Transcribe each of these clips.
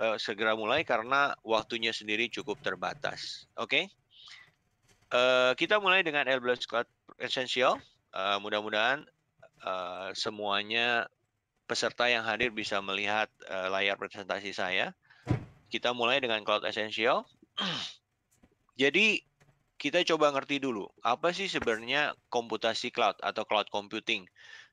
Eh, segera mulai karena waktunya sendiri cukup terbatas. Oke, okay? uh, eh, kita mulai dengan AirBlast Cloud Essential. Uh, Mudah-mudahan uh, semuanya peserta yang hadir bisa melihat uh, layar presentasi saya. Kita mulai dengan Cloud Essential. Jadi kita coba ngerti dulu apa sih sebenarnya komputasi cloud atau cloud computing.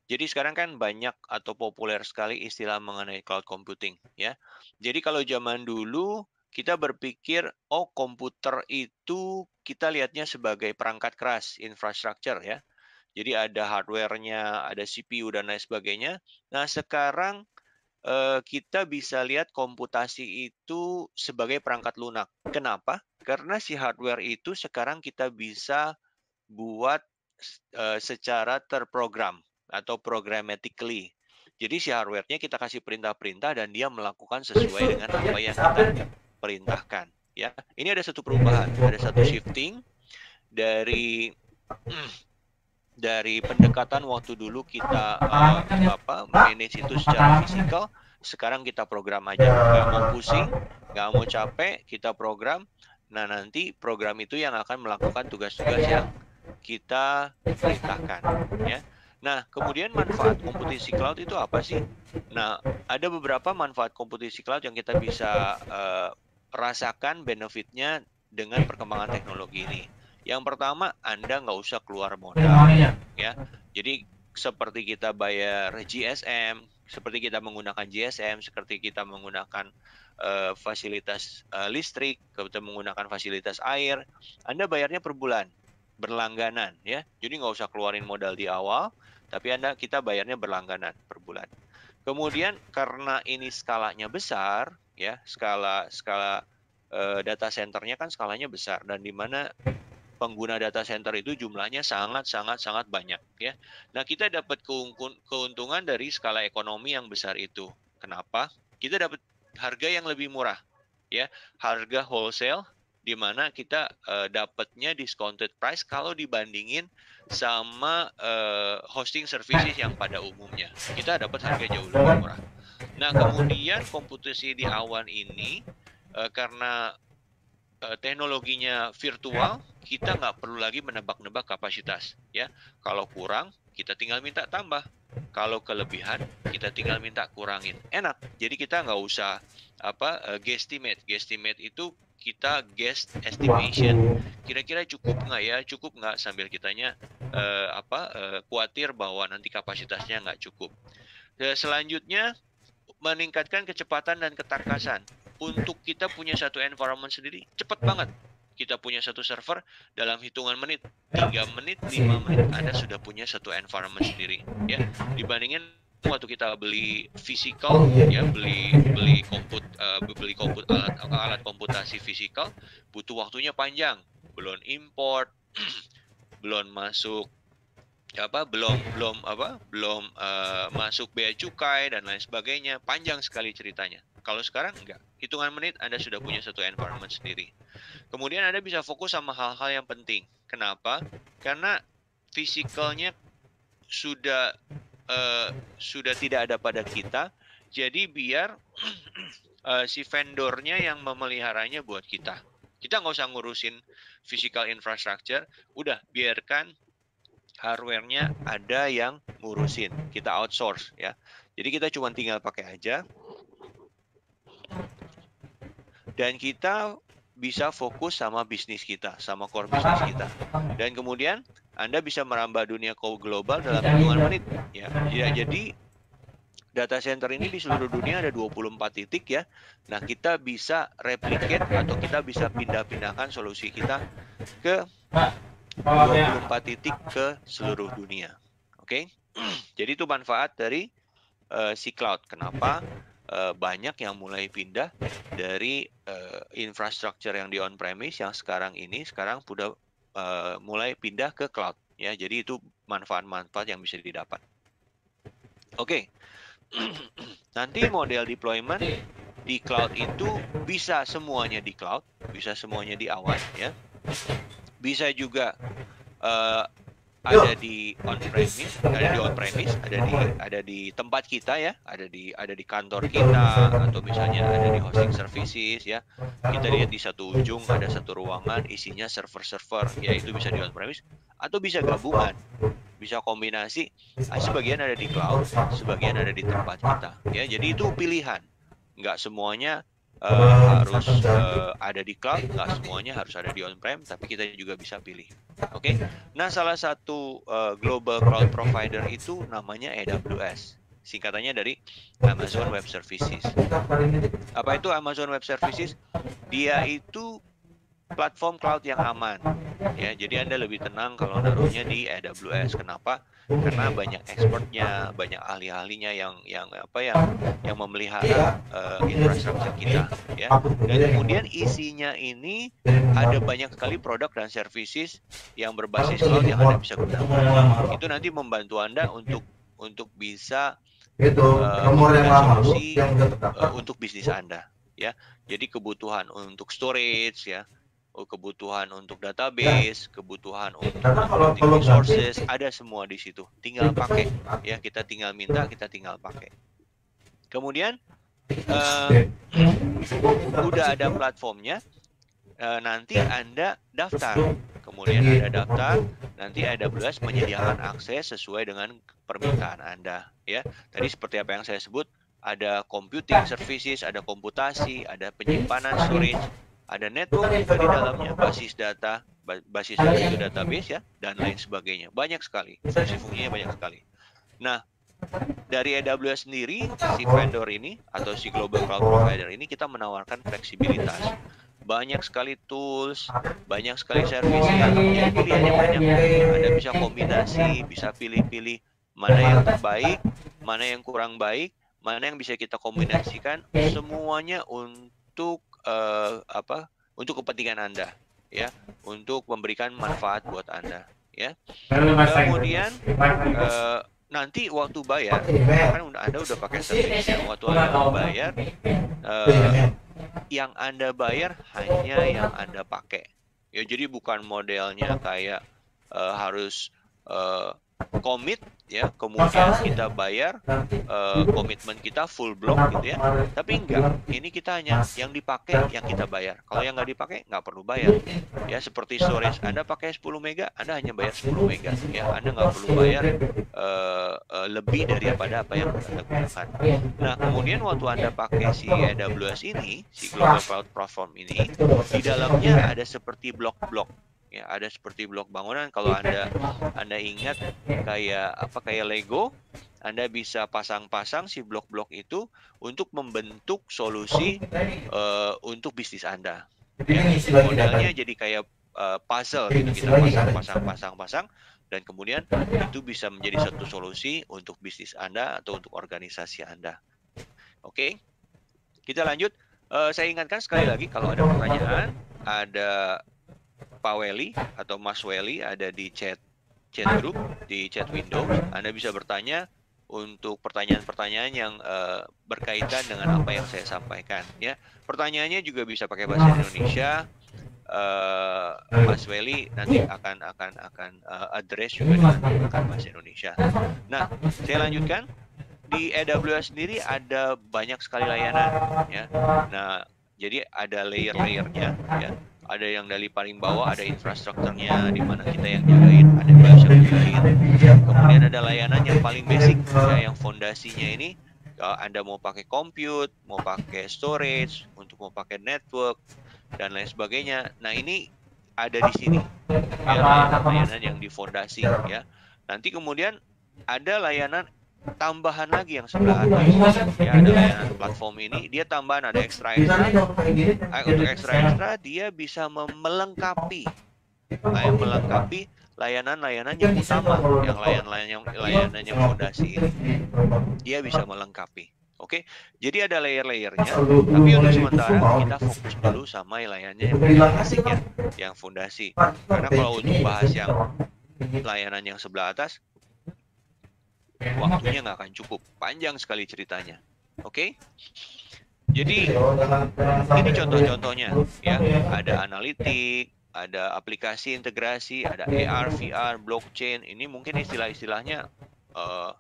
Jadi sekarang kan banyak atau populer sekali istilah mengenai cloud computing ya. Jadi kalau zaman dulu kita berpikir oh komputer itu kita lihatnya sebagai perangkat keras, infrastructure ya. Jadi ada hardware-nya, ada CPU dan lain sebagainya. Nah, sekarang eh, kita bisa lihat komputasi itu sebagai perangkat lunak. Kenapa? Karena si hardware itu sekarang kita bisa buat eh, secara terprogram atau programmatically. Jadi si hardware-nya kita kasih perintah-perintah dan dia melakukan sesuai dengan apa yang kita perintahkan. Ya, ini ada satu perubahan, ada satu shifting dari dari pendekatan waktu dulu kita uh, apa manage itu secara ya. fisikal, sekarang kita program aja. nggak mau ya. pusing, nggak mau capek, kita program. Nah nanti program itu yang akan melakukan tugas-tugas yang kita perintahkan. Ya. Nah, kemudian manfaat kompetisi cloud itu apa sih? Nah, ada beberapa manfaat kompetisi cloud yang kita bisa uh, rasakan benefitnya dengan perkembangan teknologi ini. Yang pertama, Anda nggak usah keluar modal, ya. Jadi seperti kita bayar GSM, seperti kita menggunakan GSM, seperti kita menggunakan uh, fasilitas uh, listrik, kita menggunakan fasilitas air, Anda bayarnya per bulan berlangganan ya. Jadi nggak usah keluarin modal di awal, tapi Anda kita bayarnya berlangganan per bulan. Kemudian karena ini skalanya besar ya, skala skala eh, data centernya kan skalanya besar dan di mana pengguna data center itu jumlahnya sangat sangat sangat banyak ya. Nah, kita dapat keuntungan dari skala ekonomi yang besar itu. Kenapa? Kita dapat harga yang lebih murah ya, harga wholesale di mana kita uh, dapatnya discounted price kalau dibandingin sama uh, hosting services yang pada umumnya. Kita dapat harga jauh lebih murah. Nah, kemudian komputasi di awan ini uh, karena teknologinya virtual, kita nggak perlu lagi menebak-nebak kapasitas, ya. Kalau kurang, kita tinggal minta tambah. Kalau kelebihan, kita tinggal minta kurangin. Enak. Jadi kita nggak usah apa uh, guesstimate. Guesstimate itu kita guest estimation kira-kira cukup nggak ya cukup nggak sambil kitanya uh, apa uh, eh, khawatir bahwa nanti kapasitasnya nggak cukup eh, selanjutnya meningkatkan kecepatan dan ketarkasan untuk kita punya satu environment sendiri cepat banget kita punya satu server dalam hitungan menit tiga menit lima menit Anda sudah punya satu environment sendiri ya dibandingin waktu kita beli fisikal oh, iya, ya iya. beli beli komput uh, beli komput alat alat komputasi fisikal butuh waktunya panjang belum import belum masuk apa belum belum apa belum uh, masuk bea cukai dan lain sebagainya panjang sekali ceritanya kalau sekarang enggak hitungan menit anda sudah punya satu environment sendiri kemudian anda bisa fokus sama hal-hal yang penting kenapa karena fisikalnya sudah uh, sudah tidak ada pada kita. Jadi biar uh, si vendornya yang memeliharanya buat kita. Kita nggak usah ngurusin physical infrastructure, udah biarkan hardware-nya ada yang ngurusin. Kita outsource ya. Jadi kita cuma tinggal pakai aja. Dan kita bisa fokus sama bisnis kita, sama core bisnis kita. Dan kemudian anda bisa merambah dunia global dalam hitungan menit. Ya, ya jadi data center ini di seluruh dunia ada 24 titik ya. Nah, kita bisa replicate atau kita bisa pindah-pindahkan solusi kita ke 24 titik ke seluruh dunia. Oke. Okay? Jadi itu manfaat dari uh, si cloud. Kenapa eh, banyak yang mulai pindah dari uh, eh, infrastruktur yang di on premise yang sekarang ini sekarang sudah Eh, mulai pindah ke cloud ya. Jadi itu manfaat-manfaat yang bisa didapat. Oke. Okay. Nanti model deployment di cloud itu bisa semuanya di cloud, bisa semuanya di awan ya. Bisa juga uh, ada di on premise, ada di on premise, ada di ada di tempat kita ya, ada di ada di kantor kita atau misalnya ada di hosting services ya. Kita lihat di satu ujung ada satu ruangan isinya server-server, yaitu bisa di on premise atau bisa gabungan bisa kombinasi nah, sebagian ada di cloud sebagian ada di tempat kita ya jadi itu pilihan nggak semuanya uh, harus uh, ada di cloud, nggak semuanya harus ada di on-prem, tapi kita juga bisa pilih. Oke, okay? Iya. nah salah satu uh, global cloud ya. provider itu namanya AWS, singkatannya dari Amazon Web Services. Apa itu Amazon Web Services? Dia itu platform cloud yang aman, ya. Jadi anda lebih tenang kalau naruhnya di AWS. Kenapa? karena banyak ekspornya, banyak ahli-ahlinya yang yang apa ya, yang memelihara uh, infrastruktur kita ya dan kemudian isinya ini ada banyak sekali produk dan services yang berbasis cloud yang anda bisa gunakan itu nanti membantu anda untuk untuk bisa itu uh, yang lama uh, untuk bisnis anda ya jadi kebutuhan untuk storage ya Oh, kebutuhan untuk ya. database, kebutuhan untuk kalau resources, ada semua di situ. Tinggal pakai ya, kita tinggal minta, kita tinggal pakai. Kemudian uh, udah ada platformnya, uh, nanti ya. Anda daftar. Kemudian ya, ada daftar, nanti AWS menyediakan akses sesuai dengan permintaan Anda ya. Tadi seperti apa yang saya sebut, ada computing nah. services, ada komputasi, ada penyimpanan storage ada network juga di dalamnya, basis data, basis data itu database ya, dan lain sebagainya. Banyak sekali, fungsi fungsinya banyak sekali. Nah, dari AWS sendiri, si vendor ini atau si global cloud provider ini kita menawarkan fleksibilitas. Banyak sekali tools, banyak sekali servisnya, jadi pilihannya banyak. Anda bisa kombinasi, bisa pilih-pilih mana yang terbaik, mana yang kurang baik, mana yang bisa kita kombinasikan, semuanya untuk uh, apa untuk kepentingan Anda ya, untuk memberikan manfaat buat Anda ya. Kemudian uh, nanti waktu bayar kan Anda udah pakai service waktu Anda bayar uh, yang Anda bayar hanya yang Anda pakai. Ya jadi bukan modelnya kayak uh, harus komit ya kemudian kita bayar uh, komitmen kita full block gitu ya tapi enggak ini kita hanya yang dipakai yang kita bayar kalau yang nggak dipakai nggak perlu bayar ya seperti storage Anda pakai 10 mega Anda hanya bayar 10 mega ya Anda nggak perlu bayar uh, uh, lebih daripada apa yang Anda gunakan iya, nah kemudian waktu iya, Anda pakai si AWS ini si Global Cloud Platform ini di dalamnya ada seperti blok-blok ya ada seperti blok bangunan kalau iya. anda anda ingat kayak apa kayak Lego anda bisa pasang-pasang si blok-blok itu untuk membentuk solusi uh, untuk bisnis anda ya, modalnya jadi kayak uh, puzzle gitu kita pasang pasang pasang dan kemudian itu bisa menjadi satu solusi untuk bisnis anda atau untuk organisasi anda oke okay? kita lanjut uh, saya ingatkan sekali lagi kalau ada pertanyaan ada Pak Weli atau Mas Weli ada di chat chat group di chat window. Anda bisa bertanya untuk pertanyaan-pertanyaan yang uh, berkaitan dengan apa yang saya sampaikan ya. Pertanyaannya juga bisa pakai bahasa Indonesia. Uh, Mas Weli nanti akan akan akan uh, address juga dengan bahasa Indonesia. Nah, saya lanjutkan di AWS sendiri ada banyak sekali layanan ya. Nah, jadi ada layer-layernya ya ada yang dari paling bawah ada infrastrukturnya di mana kita yang jagain ada bioshop jagain kemudian ada layanan yang paling basic ya, yang fondasinya ini uh, anda mau pakai compute mau pakai storage untuk mau pakai network dan lain sebagainya nah ini ada di sini ya, layanan yang di fondasi ya nanti kemudian ada layanan tambahan lagi yang sebelah atas ya ada layanan platform ini dia tambahan ada extra extra untuk extra extra dia bisa melengkapi layan melengkapi layanan-layanan yang utama yang layanan-layanan yang layanan yang fondasi ini dia bisa melengkapi Oke, jadi ada layer-layernya. Tapi untuk sementara kita fokus dulu sama layanannya yang fondasi ya, yang fondasi. Karena kalau untuk bahas yang layanan yang sebelah atas, waktunya ya. nggak akan cukup panjang sekali ceritanya oke okay? jadi ini contoh-contohnya ya ada analitik ada aplikasi integrasi ada AR VR blockchain ini mungkin istilah-istilahnya uh,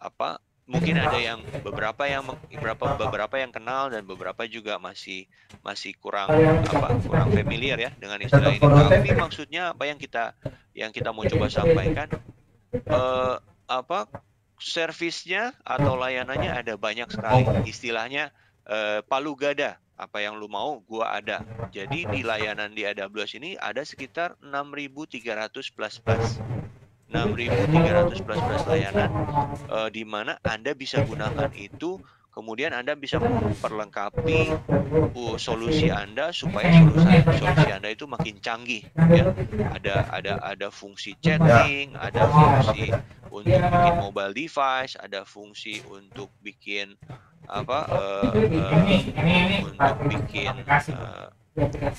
apa mungkin ada yang beberapa yang beberapa beberapa yang kenal dan beberapa juga masih masih kurang apa kurang familiar ya dengan istilah ini tapi maksudnya apa yang kita yang kita mau coba sampaikan uh, apa servisnya atau layanannya ada banyak sekali. Oh, Istilahnya eh, palu gada, apa yang lu mau gua ada. Jadi di layanan di AWS ini ada sekitar 6.300 plus plus. 6.300 plus plus layanan eh, di mana Anda bisa gunakan itu Kemudian Anda bisa memperlengkapi uh, solusi Anda supaya solusi solusi Anda itu makin canggih. Ya. Ada ada ada fungsi chatting, ada fungsi untuk bikin mobile device, ada fungsi untuk bikin apa uh, uh, untuk bikin uh,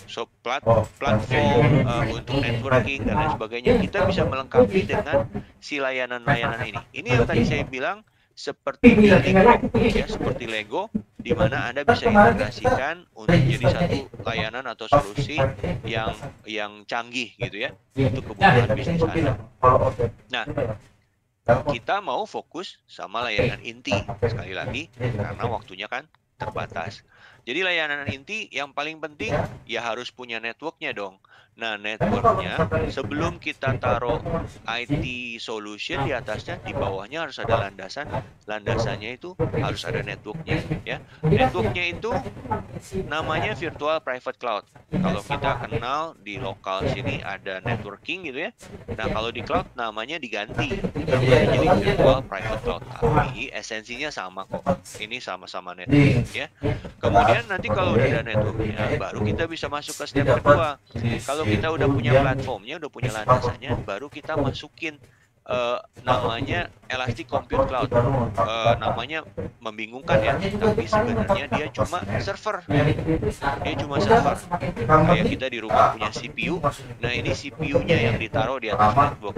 so plat, platform uh, untuk networking dan lain sebagainya kita bisa melengkapi dengan si layanan-layanan ini. Ini yang tadi saya bilang seperti iya, Lego, iya, iya, ya, seperti Lego, di mana Anda bisa integrasikan untuk jadi satu layanan atau solusi yang yang canggih gitu ya untuk kebutuhan nah, bisnis Anda. Nah, kita mau fokus sama layanan inti nah, sekali lagi karena waktunya kan terbatas. Jadi layanan inti yang paling penting ya harus punya networknya dong. Nah, networknya sebelum kita taruh IT solution di atasnya, di bawahnya harus ada landasan. Landasannya itu harus ada networknya, ya. Networknya itu namanya virtual private cloud. Kalau kita kenal di lokal sini ada networking gitu ya. Nah, kalau di cloud namanya diganti, menjadi jadi virtual private cloud. Tapi esensinya sama kok. Ini sama-sama network, ya. Kemudian nanti kalau udah ada networknya, baru kita bisa masuk ke step kedua. Kalau kita udah punya platformnya, udah punya landasannya, baru kita masukin uh, namanya Elastic Compute Cloud. Uh, namanya membingungkan ya, tapi sebenarnya dia cuma server. Dia cuma server. Kayak kita di rumah punya CPU. Nah, ini CPU-nya yang ditaruh di atas network.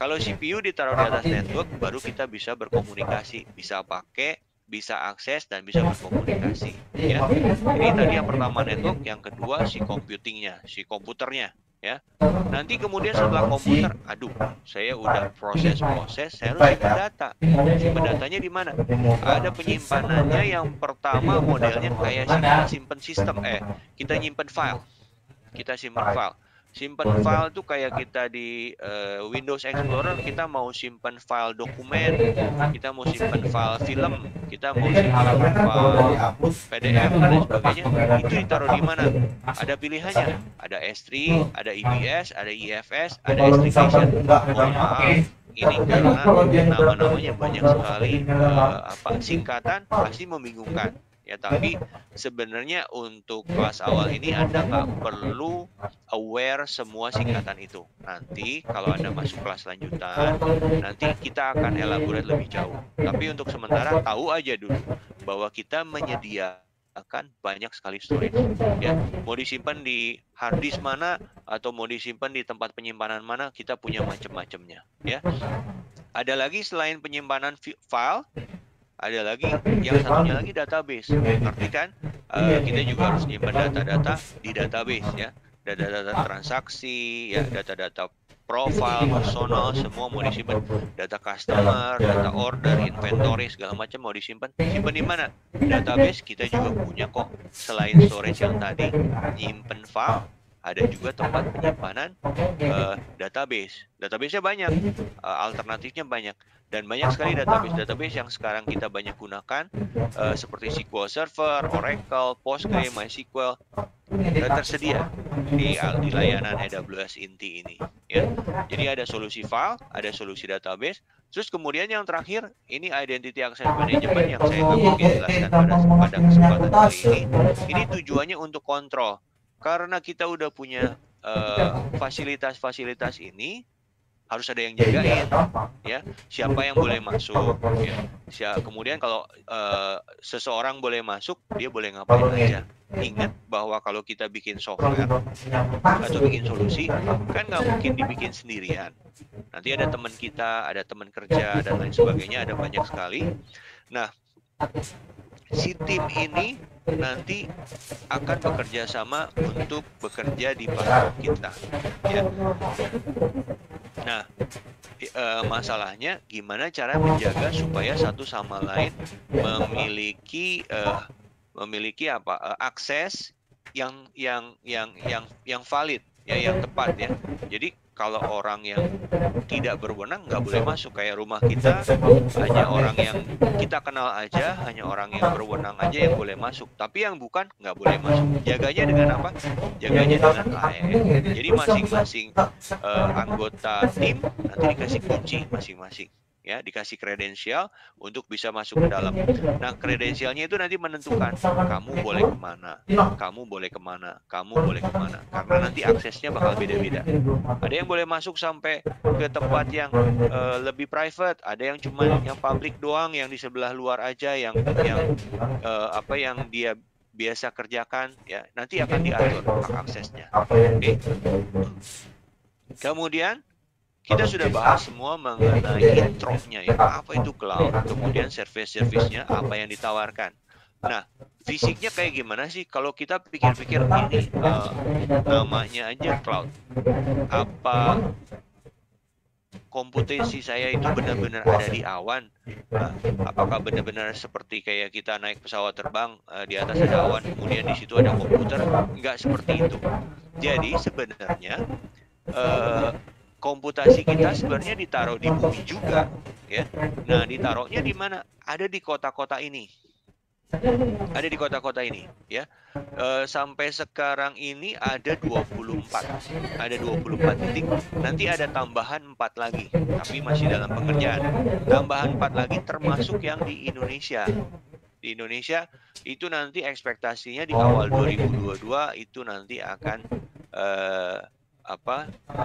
Kalau CPU ditaruh di atas network, baru kita bisa berkomunikasi, bisa pakai bisa akses dan bisa iya. berkomunikasi. Iya, ya. Ini tadi yang pertama network, yang kedua si computingnya, si komputernya. Ya. Nanti kemudian setelah komputer, aduh, saya udah proses-proses, saya harus simpan data. Simpan datanya di mana? Ada penyimpanannya yang pertama modelnya kayak simpan, simpan sistem, eh, kita nyimpan file, kita simpan file. Simpan file tuh kayak ah. kita di uh, Windows ah. Explorer kita mau simpan file dokumen, kita mau simpan file film, kita mau simpan file PDF dan sebagainya. Itu ditaruh di mana? Ada pilihannya, ada S3, ada EBS, ah. ada EFS, ya, ada S3 ini karena nama-namanya banyak sekali uh, apa singkatan pasti membingungkan ya tapi sebenarnya untuk kelas awal ini Anda nggak perlu aware semua singkatan itu nanti kalau Anda masuk kelas lanjutan nanti kita akan elaborate lebih jauh tapi untuk sementara tahu aja dulu bahwa kita menyediakan banyak sekali storage ya mau disimpan di hard disk mana atau mau disimpan di tempat penyimpanan mana kita punya macam-macamnya ya ada lagi selain penyimpanan file ada lagi yang satunya lagi database arti iya, iya. kan uh, kita juga harus nyimpan data-data di database ya data-data transaksi ya data-data profil personal semua mau disimpan data customer data order inventory segala macam mau disimpan simpan di mana database kita juga punya kok selain storage yang tadi nyimpen file ada juga tempat penyimpanan uh, database. Databasenya banyak, uh, alternatifnya banyak dan banyak sekali database-database yang sekarang kita banyak gunakan uh, seperti SQL Server, Oracle, Postgre, MySQL sudah tersedia di, di layanan AWS inti ini. Ya. Jadi ada solusi file, ada solusi database, terus kemudian yang terakhir ini identity access management yang saya nggak mungkin jelaskan pada, pada kesempatan kali ini. Ini tujuannya untuk kontrol karena kita udah punya eh, fasilitas-fasilitas uh, fasilitas -fasilitas ini harus ada yang ya, jagain iya, ya siapa yang boleh masuk ya Siap, kemudian kalau uh, seseorang boleh masuk dia boleh ngapain aja ya. ingat bahwa kalau kita bikin software atau bikin solusi kan nggak mungkin dibikin sendirian nanti ada teman kita ada teman kerja dan lain sebagainya ada banyak sekali nah si tim ini nanti akan bekerja sama untuk bekerja di platform kita. Ya. Nah, e, masalahnya gimana cara menjaga supaya satu sama lain memiliki e, memiliki apa e, akses yang yang yang yang yang valid ya yang tepat ya. Jadi kalau orang yang tidak berwenang nggak boleh masuk kayak rumah kita hanya orang yang kita kenal aja hanya orang yang berwenang aja yang boleh masuk tapi yang bukan nggak boleh masuk jaganya dengan apa jaganya dengan AR jadi masing-masing uh, anggota tim nanti dikasih kunci masing-masing ya dikasih kredensial untuk bisa masuk ke dalam. Nah kredensialnya itu nanti menentukan kamu boleh kemana, kamu boleh kemana, kamu boleh kemana, karena nanti aksesnya bakal beda-beda. Ada yang boleh masuk sampai ke tempat yang uh, lebih private, ada yang cuma yang publik doang, yang di sebelah luar aja, yang yang uh, apa yang dia biasa kerjakan ya nanti akan diatur aksesnya. Oke. Okay. Kemudian kita sudah bahas semua mengenai intro ya, apa itu cloud, kemudian service-servicenya, apa yang ditawarkan. Nah, fisiknya kayak gimana sih? Kalau kita pikir-pikir ini uh, namanya aja cloud. Apa komputasi saya itu benar-benar ada di awan. Nah, apakah benar-benar seperti kayak kita naik pesawat terbang uh, di atas ada awan, kemudian di situ ada komputer? Enggak seperti itu. Jadi sebenarnya uh, komputasi kita sebenarnya ditaruh di bumi juga ya nah ditaruhnya di mana ada di kota-kota ini ada di kota-kota ini ya e, sampai sekarang ini ada 24 ada 24 titik nanti ada tambahan 4 lagi tapi masih dalam pengerjaan tambahan 4 lagi termasuk yang di Indonesia di Indonesia itu nanti ekspektasinya di oh, awal 2022 itu nanti akan e, apa e,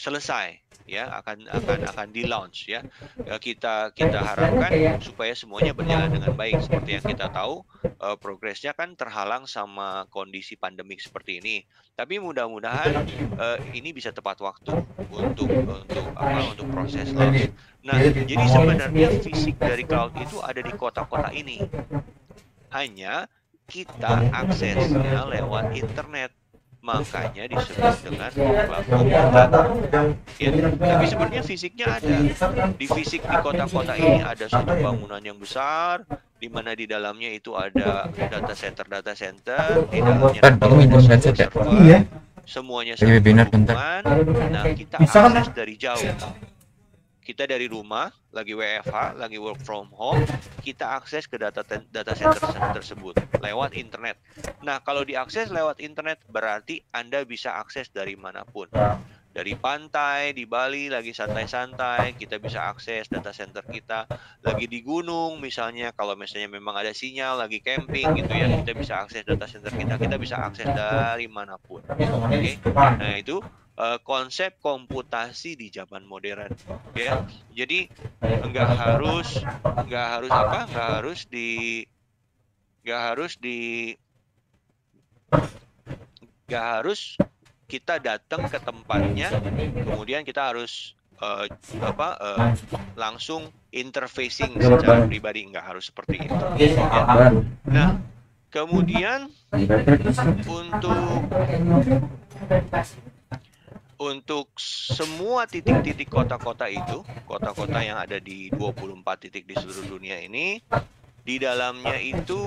selesai ya akan iya. akan akan di launch ya. ya kita kita iya, harapkan supaya semuanya berjalan iya. dengan baik seperti yang kita tahu uh, progresnya kan terhalang sama kondisi pandemik seperti ini tapi mudah-mudahan uh, ini bisa tepat waktu untuk untuk apa untuk proses launch nah jadi sebenarnya fisik dari cloud itu ada di kota-kota ini hanya kita aksesnya lewat internet makanya disebut dengan pelaku ya, tapi sebenarnya fisiknya ada di fisik di kota-kota ini ada satu bangunan yang besar di mana di dalamnya itu ada data center data center di dalamnya ada ya. Iya. semuanya sama. nah kita akses dari jauh kita dari rumah, lagi WFH, lagi work from home, kita akses ke data data center tersebut lewat internet. Nah, kalau diakses lewat internet berarti Anda bisa akses dari manapun. Dari pantai di Bali lagi santai-santai, kita bisa akses data center kita. Lagi di gunung misalnya kalau misalnya memang ada sinyal lagi camping gitu ya, kita bisa akses data center kita, kita bisa akses dari manapun. Oke. Okay? Nah, itu Eh, konsep komputasi di zaman modern ya iya. jadi nggak harus nggak harus apa nggak harus di nggak harus di nggak harus kita datang ke tempatnya kemudian kita harus uh, apa uh, langsung interfacing secara pribadi nggak harus seperti itu ya. nah kemudian iya. untuk untuk semua titik-titik kota-kota itu, kota-kota yang ada di 24 titik di seluruh dunia ini, di dalamnya itu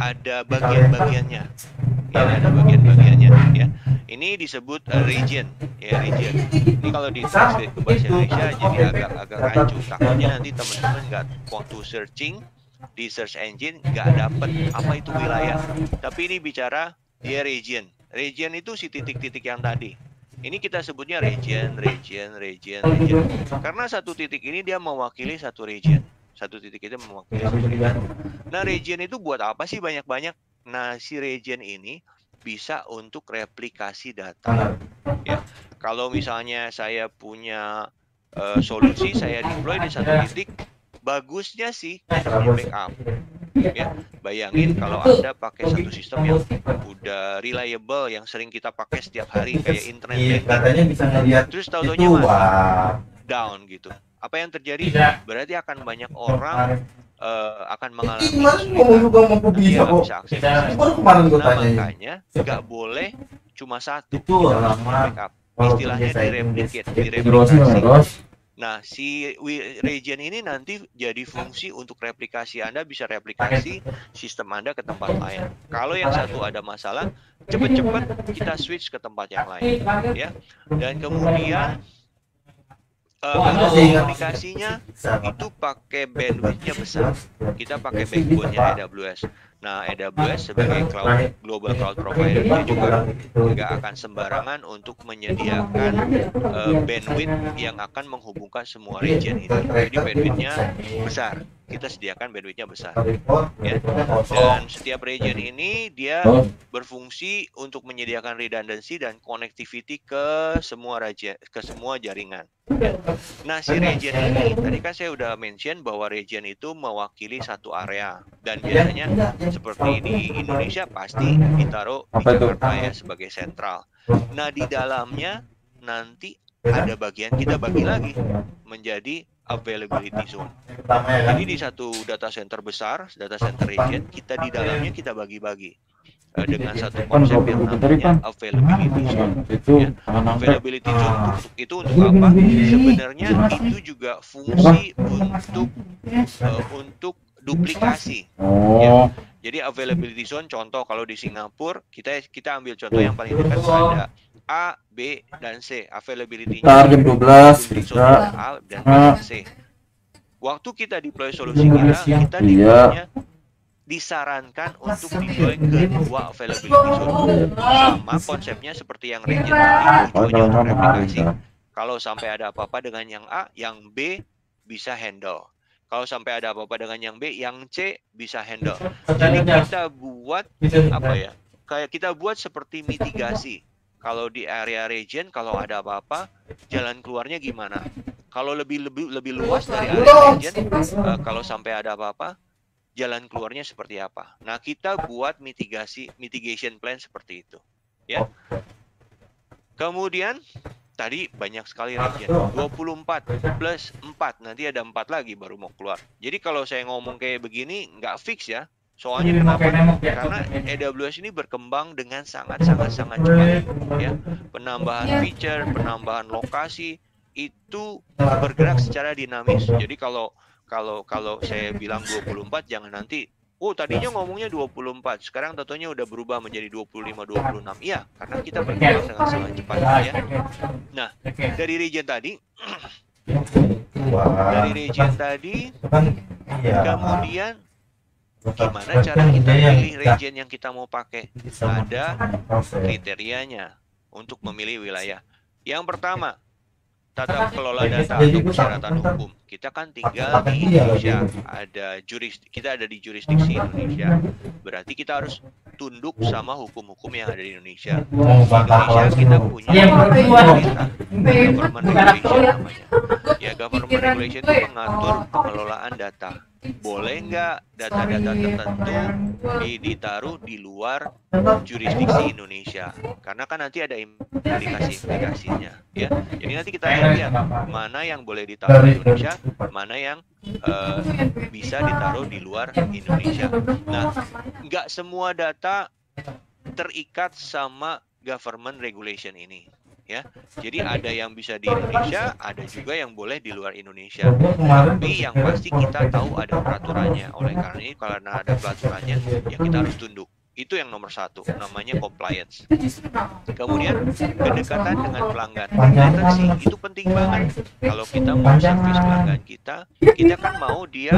ada bagian-bagiannya. Ya, ada bagian-bagiannya ya. Ini disebut eh, region, ya region. Ini kalau di translate ke bahasa Indonesia jadi agak-agak rancu. Takutnya nanti teman-teman nggak waktu searching di search engine nggak dapet apa itu wilayah. Tapi ini bicara dia ya, region. Region itu si titik-titik yang tadi ini kita sebutnya region, region, region, region. Karena satu titik ini dia mewakili satu region. Satu titik itu mewakili satu region. Nah, region itu buat apa sih banyak-banyak? Nah, si region ini bisa untuk replikasi data. Ya. Kalau misalnya saya punya uh, solusi, saya deploy di satu titik, bagusnya sih backup ya bayangin kalau anda pakai satu sistem yang ya, udah reliable yang sering kita pakai setiap hari iya, kayak internet iya, katanya bisa ngeliat terus tahu taunya down gitu apa yang terjadi iya. berarti akan banyak orang uh, akan mengalami mau juga mau bisa kok bisa akses kemarin gue nah, tanya makanya nggak boleh cuma satu itu lama istilahnya direplikasi direplikasi Nah, si region ini nanti jadi fungsi untuk replikasi Anda bisa replikasi sistem Anda ke tempat lain. Kalau yang satu ada masalah, cepat-cepat kita switch ke tempat yang lain, ya. Dan kemudian uh, untuk itu pakai bandwidthnya besar. Kita pakai backbone-nya AWS. Nah, AWS sebagai nah, cloud nah, global cloud nah, provider itu juga nggak akan sembarangan untuk menyediakan uh, bandwidth yang akan menghubungkan semua region ini. Jadi bandwidthnya besar. Kita sediakan bandwidthnya besar. Ya. Dan setiap region ini dia berfungsi untuk menyediakan redundancy dan connectivity ke semua raja, ke semua jaringan. Ya. Nah, si region ini tadi kan saya udah mention bahwa region itu mewakili satu area dan biasanya seperti ini Indonesia pasti hmm. ditaruh di Jakarta ya sebagai sentral. Nah di dalamnya nanti ada bagian kita bagi lagi menjadi availability zone. Ya. Jadi di satu data center besar, data center region, kita di dalamnya kita bagi-bagi eh, dengan satu konsep yang namanya kan? availability zone. Ya, availability ah. zone itu, itu untuk apa? Sebenarnya itu juga fungsi untuk uh, untuk duplikasi. Oh. Ya. Jadi availability zone contoh kalau di Singapura kita kita ambil contoh yang paling dekat ada A, B dan C availability. zone. jam 12 bisa. A dan B, C. Waktu kita deploy solusi kita, kita deploynya disarankan untuk deploy ke dua availability zone sama konsepnya seperti yang Regent iya. tadi untuk iya. kalau sampai ada apa-apa dengan yang A yang B bisa handle kalau sampai ada apa-apa dengan yang B, yang C bisa handle. Jadi kita buat apa ya? Kayak kita buat seperti mitigasi. Kalau di area region, kalau ada apa-apa, jalan keluarnya gimana? Kalau lebih lebih lebih luas dari area region, eh, kalau sampai ada apa-apa, jalan keluarnya seperti apa? Nah, kita buat mitigasi mitigation plan seperti itu, ya. Oh. Kemudian tadi banyak sekali rakyat 24 kan? plus 4 nanti ada 4 lagi baru mau keluar jadi kalau saya ngomong kayak begini nggak fix ya soalnya kenapa ya, karena AWS ini berkembang dengan sangat sangat sangat cepat ya penambahan iya. feature penambahan lokasi itu bergerak secara dinamis jadi kalau kalau kalau saya bilang 24 jangan nanti Oh, tadinya nah. ngomongnya 24, sekarang tentunya udah berubah menjadi 25 26. Iya, karena kita bergerak sangat sangat cepat ya. Nah, dari region tadi dari region tadi iya. kemudian gimana cara kita pilih region yang kita mau pakai? Ada kriterianya untuk memilih wilayah. Yang pertama, tata kelola data atau persyaratan hukum. Kita kan tinggal di Indonesia, ada juris kita ada di jurisdiksi Indonesia. Berarti kita harus tunduk sama hukum-hukum yang ada di Indonesia. Di oh, Indonesia kita punya iya, pemerintah, government iya, regulation namanya. Ya government regulation itu mengatur pengelolaan data boleh nggak data-data tertentu ya, ini ditaruh di luar jurisdiksi Indonesia karena kan nanti ada implikasi-implikasinya ya jadi nanti kita lihat mana yang boleh ditaruh di Indonesia mana yang uh, bisa ditaruh di luar Indonesia nah nggak semua data terikat sama government regulation ini ya. Jadi ada yang bisa di Indonesia, ada juga yang boleh di luar Indonesia. Tapi yang pasti kita tahu ada peraturannya. Oleh karena ini karena ada peraturannya, ya kita harus tunduk. Itu yang nomor satu, namanya compliance. Kemudian kedekatan dengan pelanggan, retensi itu penting banget. Kalau kita mau servis pelanggan kita, kita kan mau dia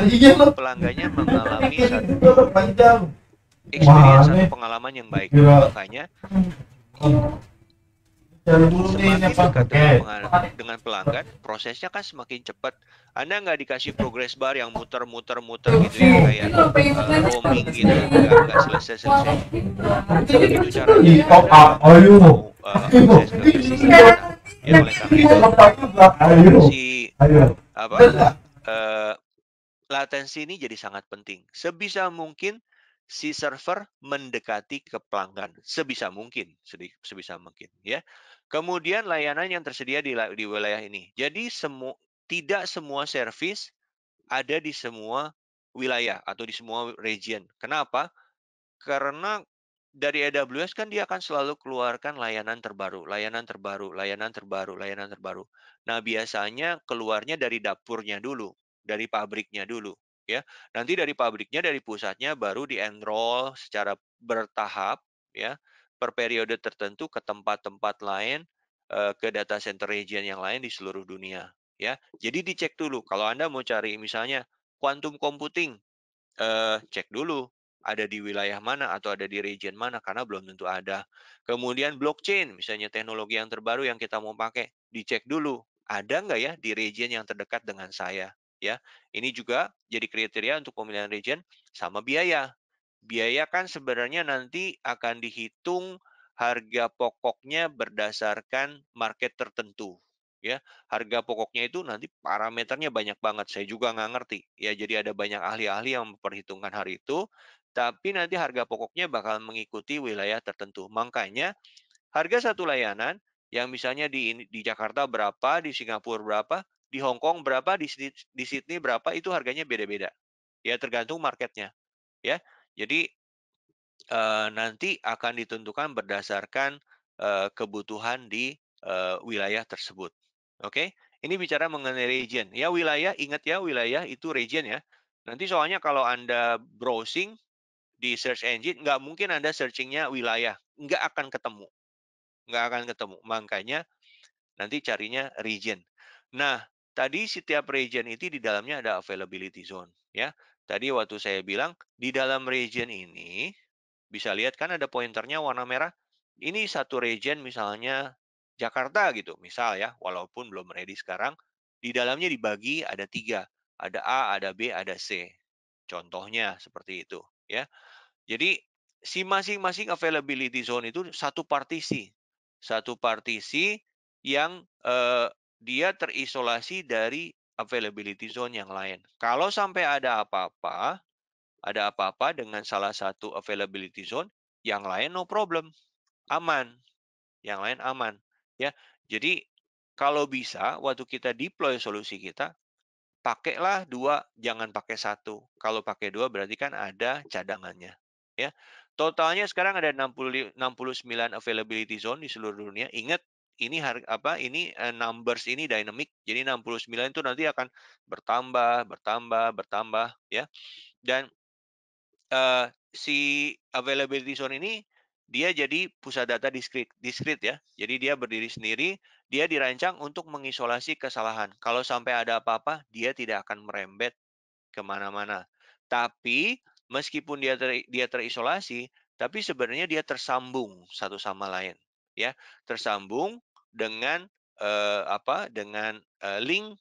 pelanggannya mengalami satu experience atau pengalaman yang baik. Makanya semakin dekat eh, dengan, dengan pelanggan, prosesnya kan semakin cepat. Anda nggak dikasih progress bar yang muter-muter-muter gitu ya, kayak eh, roaming gitu, ya, nggak selesai-selesai. Itu caranya. Top up, ayo. Oh, eh, ya, si apa, latensi ini jadi sangat penting. Sebisa mungkin si server mendekati ke pelanggan sebisa mungkin, sebisa mungkin ya. Kemudian layanan yang tersedia di, di wilayah ini. Jadi semu, tidak semua servis ada di semua wilayah atau di semua region. Kenapa? Karena dari AWS kan dia akan selalu keluarkan layanan terbaru, layanan terbaru, layanan terbaru, layanan terbaru. Nah, biasanya keluarnya dari dapurnya dulu, dari pabriknya dulu, ya. Nanti dari pabriknya, dari pusatnya baru di-enroll secara bertahap, ya per periode tertentu ke tempat-tempat lain ke data center region yang lain di seluruh dunia ya jadi dicek dulu kalau anda mau cari misalnya quantum computing eh, cek dulu ada di wilayah mana atau ada di region mana karena belum tentu ada kemudian blockchain misalnya teknologi yang terbaru yang kita mau pakai dicek dulu ada nggak ya di region yang terdekat dengan saya ya ini juga jadi kriteria untuk pemilihan region sama biaya biaya kan sebenarnya nanti akan dihitung harga pokoknya berdasarkan market tertentu ya harga pokoknya itu nanti parameternya banyak banget saya juga nggak ngerti ya jadi ada banyak ahli-ahli yang memperhitungkan hari itu tapi nanti harga pokoknya bakal mengikuti wilayah tertentu makanya harga satu layanan yang misalnya di di Jakarta berapa di Singapura berapa di Hong Kong berapa di di Sydney berapa itu harganya beda-beda ya tergantung marketnya ya jadi eh, nanti akan ditentukan berdasarkan eh, kebutuhan di eh, wilayah tersebut. Oke, ini bicara mengenai region. Ya wilayah, ingat ya wilayah itu region ya. Nanti soalnya kalau Anda browsing di search engine, nggak mungkin Anda searchingnya wilayah. Nggak akan ketemu. Nggak akan ketemu. Makanya nanti carinya region. Nah, tadi setiap region itu di dalamnya ada availability zone. ya. Tadi waktu saya bilang, di dalam region ini, bisa lihat kan ada pointernya warna merah. Ini satu region misalnya Jakarta gitu, misal ya, walaupun belum ready sekarang, di dalamnya dibagi ada tiga, ada A, ada B, ada C. Contohnya seperti itu ya. Jadi si masing-masing availability zone itu satu partisi, satu partisi yang eh, dia terisolasi dari availability zone yang lain. Kalau sampai ada apa-apa, ada apa-apa dengan salah satu availability zone, yang lain no problem, aman. Yang lain aman, ya. Jadi kalau bisa waktu kita deploy solusi kita, pakailah dua, jangan pakai satu. Kalau pakai dua berarti kan ada cadangannya, ya. Totalnya sekarang ada 60, 69 availability zone di seluruh dunia. Ingat ini harga apa ini eh, numbers ini dynamic jadi 69 itu nanti akan bertambah bertambah bertambah ya dan uh, si availability zone ini dia jadi pusat data diskrit diskrit ya jadi dia berdiri sendiri dia dirancang untuk mengisolasi kesalahan kalau sampai ada apa-apa dia tidak akan merembet kemana-mana tapi meskipun dia ter, dia terisolasi tapi sebenarnya dia tersambung satu sama lain ya tersambung dengan eh, apa dengan eh, link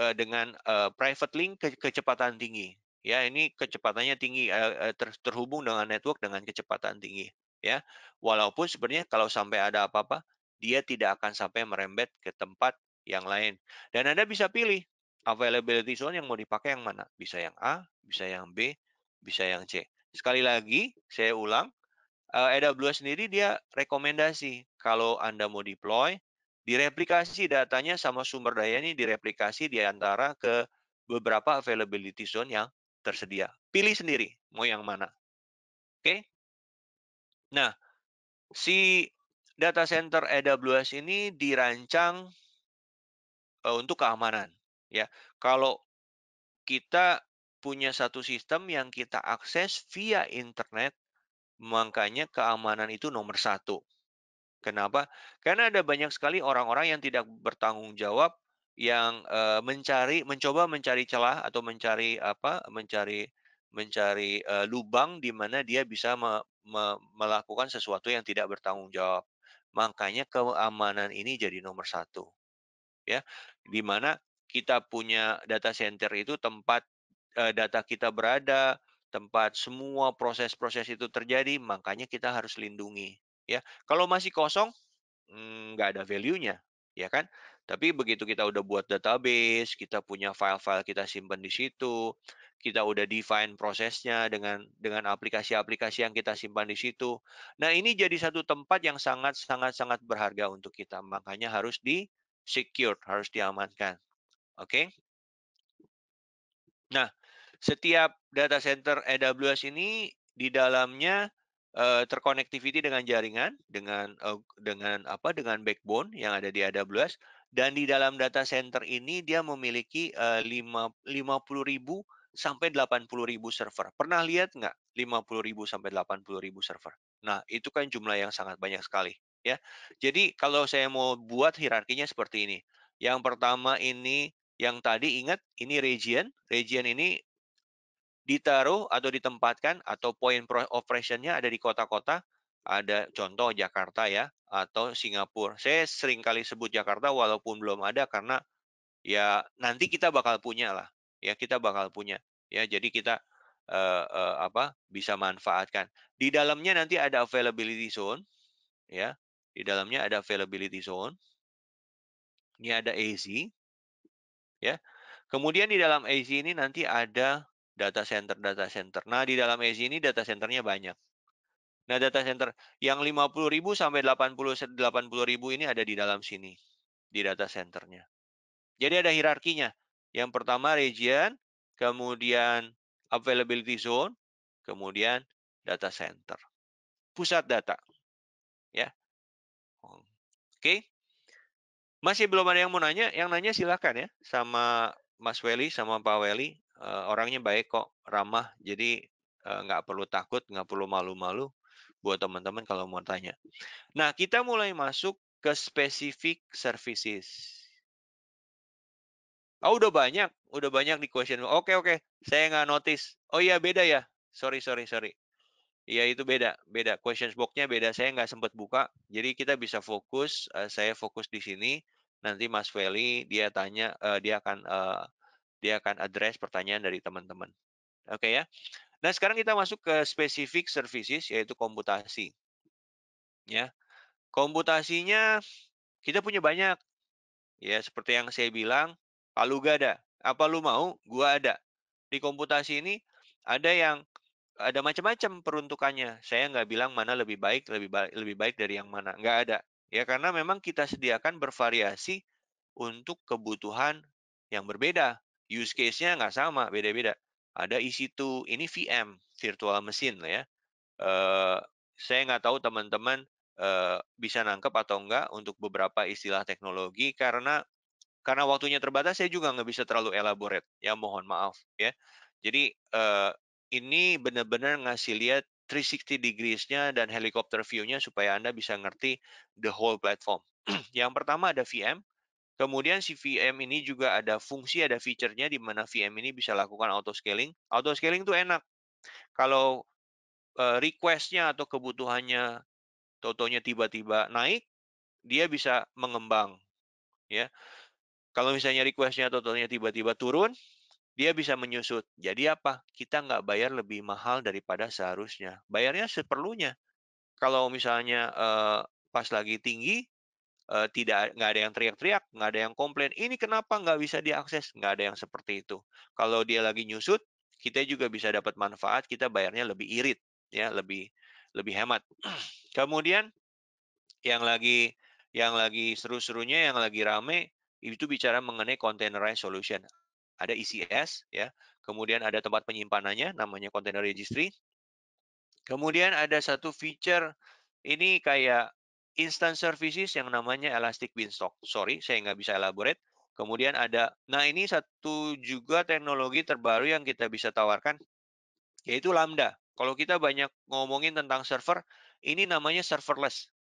eh, dengan eh, private link ke kecepatan tinggi ya ini kecepatannya tinggi eh, eh, ter terhubung dengan network dengan kecepatan tinggi ya walaupun sebenarnya kalau sampai ada apa-apa dia tidak akan sampai merembet ke tempat yang lain dan anda bisa pilih availability zone yang mau dipakai yang mana bisa yang A bisa yang B bisa yang C sekali lagi saya ulang Eh, AWS sendiri dia rekomendasi kalau Anda mau deploy, direplikasi datanya sama sumber daya ini direplikasi di antara ke beberapa availability zone yang tersedia. Pilih sendiri mau yang mana. Oke. Okay? Nah, si data center AWS ini dirancang eh, untuk keamanan, ya. Kalau kita punya satu sistem yang kita akses via internet Makanya keamanan itu nomor satu. Kenapa? Karena ada banyak sekali orang-orang yang tidak bertanggung jawab yang eh, mencari, mencoba mencari celah atau mencari apa, mencari mencari eh, lubang di mana dia bisa me, me, melakukan sesuatu yang tidak bertanggung jawab. Makanya keamanan ini jadi nomor satu, ya, di mana kita punya data center itu tempat eh, data kita berada, tempat semua proses-proses itu terjadi, makanya kita harus lindungi. Ya, kalau masih kosong, hmm, nggak ada value-nya, ya kan? Tapi begitu kita udah buat database, kita punya file-file kita simpan di situ, kita udah define prosesnya dengan dengan aplikasi-aplikasi yang kita simpan di situ. Nah, ini jadi satu tempat yang sangat sangat sangat berharga untuk kita. Makanya harus di secure, harus diamankan. Oke? Okay? Nah, setiap data center AWS ini di dalamnya uh, eh, terkonektiviti dengan jaringan dengan uh, dengan apa dengan backbone yang ada di AWS dan di dalam data center ini dia memiliki eh, uh, 50.000 sampai 80.000 server. Pernah lihat nggak 50.000 sampai 80.000 server? Nah, itu kan jumlah yang sangat banyak sekali ya. Jadi kalau saya mau buat hierarkinya seperti ini. Yang pertama ini yang tadi ingat ini region, region ini ditaruh atau ditempatkan atau point operationnya ada di kota-kota ada contoh Jakarta ya atau Singapura. Saya sering kali sebut Jakarta walaupun belum ada karena ya nanti kita bakal punya lah ya kita bakal punya ya jadi kita uh, uh, apa bisa manfaatkan di dalamnya nanti ada availability zone ya di dalamnya ada availability zone ini ada AC ya kemudian di dalam AC ini nanti ada data center data center. Nah, di dalam Easy ini data centernya banyak. Nah, data center yang 50.000 sampai 80 80.000 ini ada di dalam sini di data centernya. Jadi ada hierarkinya. Yang pertama region, kemudian availability zone, kemudian data center. Pusat data. Ya. Oke. Masih belum ada yang mau nanya? Yang nanya silakan ya sama Mas Weli sama Pak Weli. Eh, orangnya baik kok, ramah. Jadi eh, nggak perlu takut, nggak perlu malu-malu buat teman-teman kalau mau tanya. Nah, kita mulai masuk ke spesifik services. Oh, udah banyak, udah banyak di question. Oke, oke, saya nggak notice. Oh iya, beda ya. Sorry, sorry, sorry. Iya, itu beda, beda. Questions box-nya beda. Saya nggak sempat buka, jadi kita bisa fokus. Eh, saya fokus di sini. Nanti Mas Feli dia tanya, dia akan dia akan address pertanyaan dari teman-teman. Oke okay, ya. Nah, sekarang kita masuk ke specific services yaitu komputasi. Ya. Komputasinya kita punya banyak. Ya, seperti yang saya bilang, Palu ada. Apa lu mau? Gua ada. Di komputasi ini ada yang ada macam-macam peruntukannya. Saya nggak bilang mana lebih baik, lebih baik, lebih baik dari yang mana. Nggak ada. Ya, karena memang kita sediakan bervariasi untuk kebutuhan yang berbeda. Use case-nya nggak sama, beda-beda. Ada EC2, ini VM, virtual machine lah ya. Uh, saya nggak tahu teman-teman uh, bisa nangkep atau nggak untuk beberapa istilah teknologi karena karena waktunya terbatas saya juga nggak bisa terlalu elaborate ya mohon maaf ya jadi uh, ini benar-benar ngasih lihat 360 degrees-nya dan helikopter view-nya supaya Anda bisa ngerti the whole platform. yang pertama ada VM, Kemudian si VM ini juga ada fungsi, ada fiturnya di mana VM ini bisa lakukan auto scaling. Auto scaling itu enak. Kalau eh, requestnya atau kebutuhannya totonya tiba-tiba naik, dia bisa mengembang. Ya, kalau misalnya requestnya totonya tiba-tiba turun, dia bisa menyusut. Jadi apa? Kita nggak bayar lebih mahal daripada seharusnya. Bayarnya seperlunya. Kalau misalnya eh, pas lagi tinggi, Eh, tidak nggak ada yang teriak-teriak, nggak ada yang komplain. Ini kenapa nggak bisa diakses? Nggak ada yang seperti itu. Kalau dia lagi nyusut, kita juga bisa dapat manfaat. Kita bayarnya lebih irit, ya, lebih lebih hemat. Kemudian yang lagi yang lagi seru-serunya, yang lagi rame itu bicara mengenai containerized solution. Ada ECS, ya. Kemudian ada tempat penyimpanannya, namanya container registry. Kemudian ada satu feature ini kayak instant services yang namanya Elastic Beanstalk. Sorry, saya nggak bisa elaborate. Kemudian ada, nah ini satu juga teknologi terbaru yang kita bisa tawarkan, yaitu Lambda. Kalau kita banyak ngomongin tentang server, ini namanya serverless.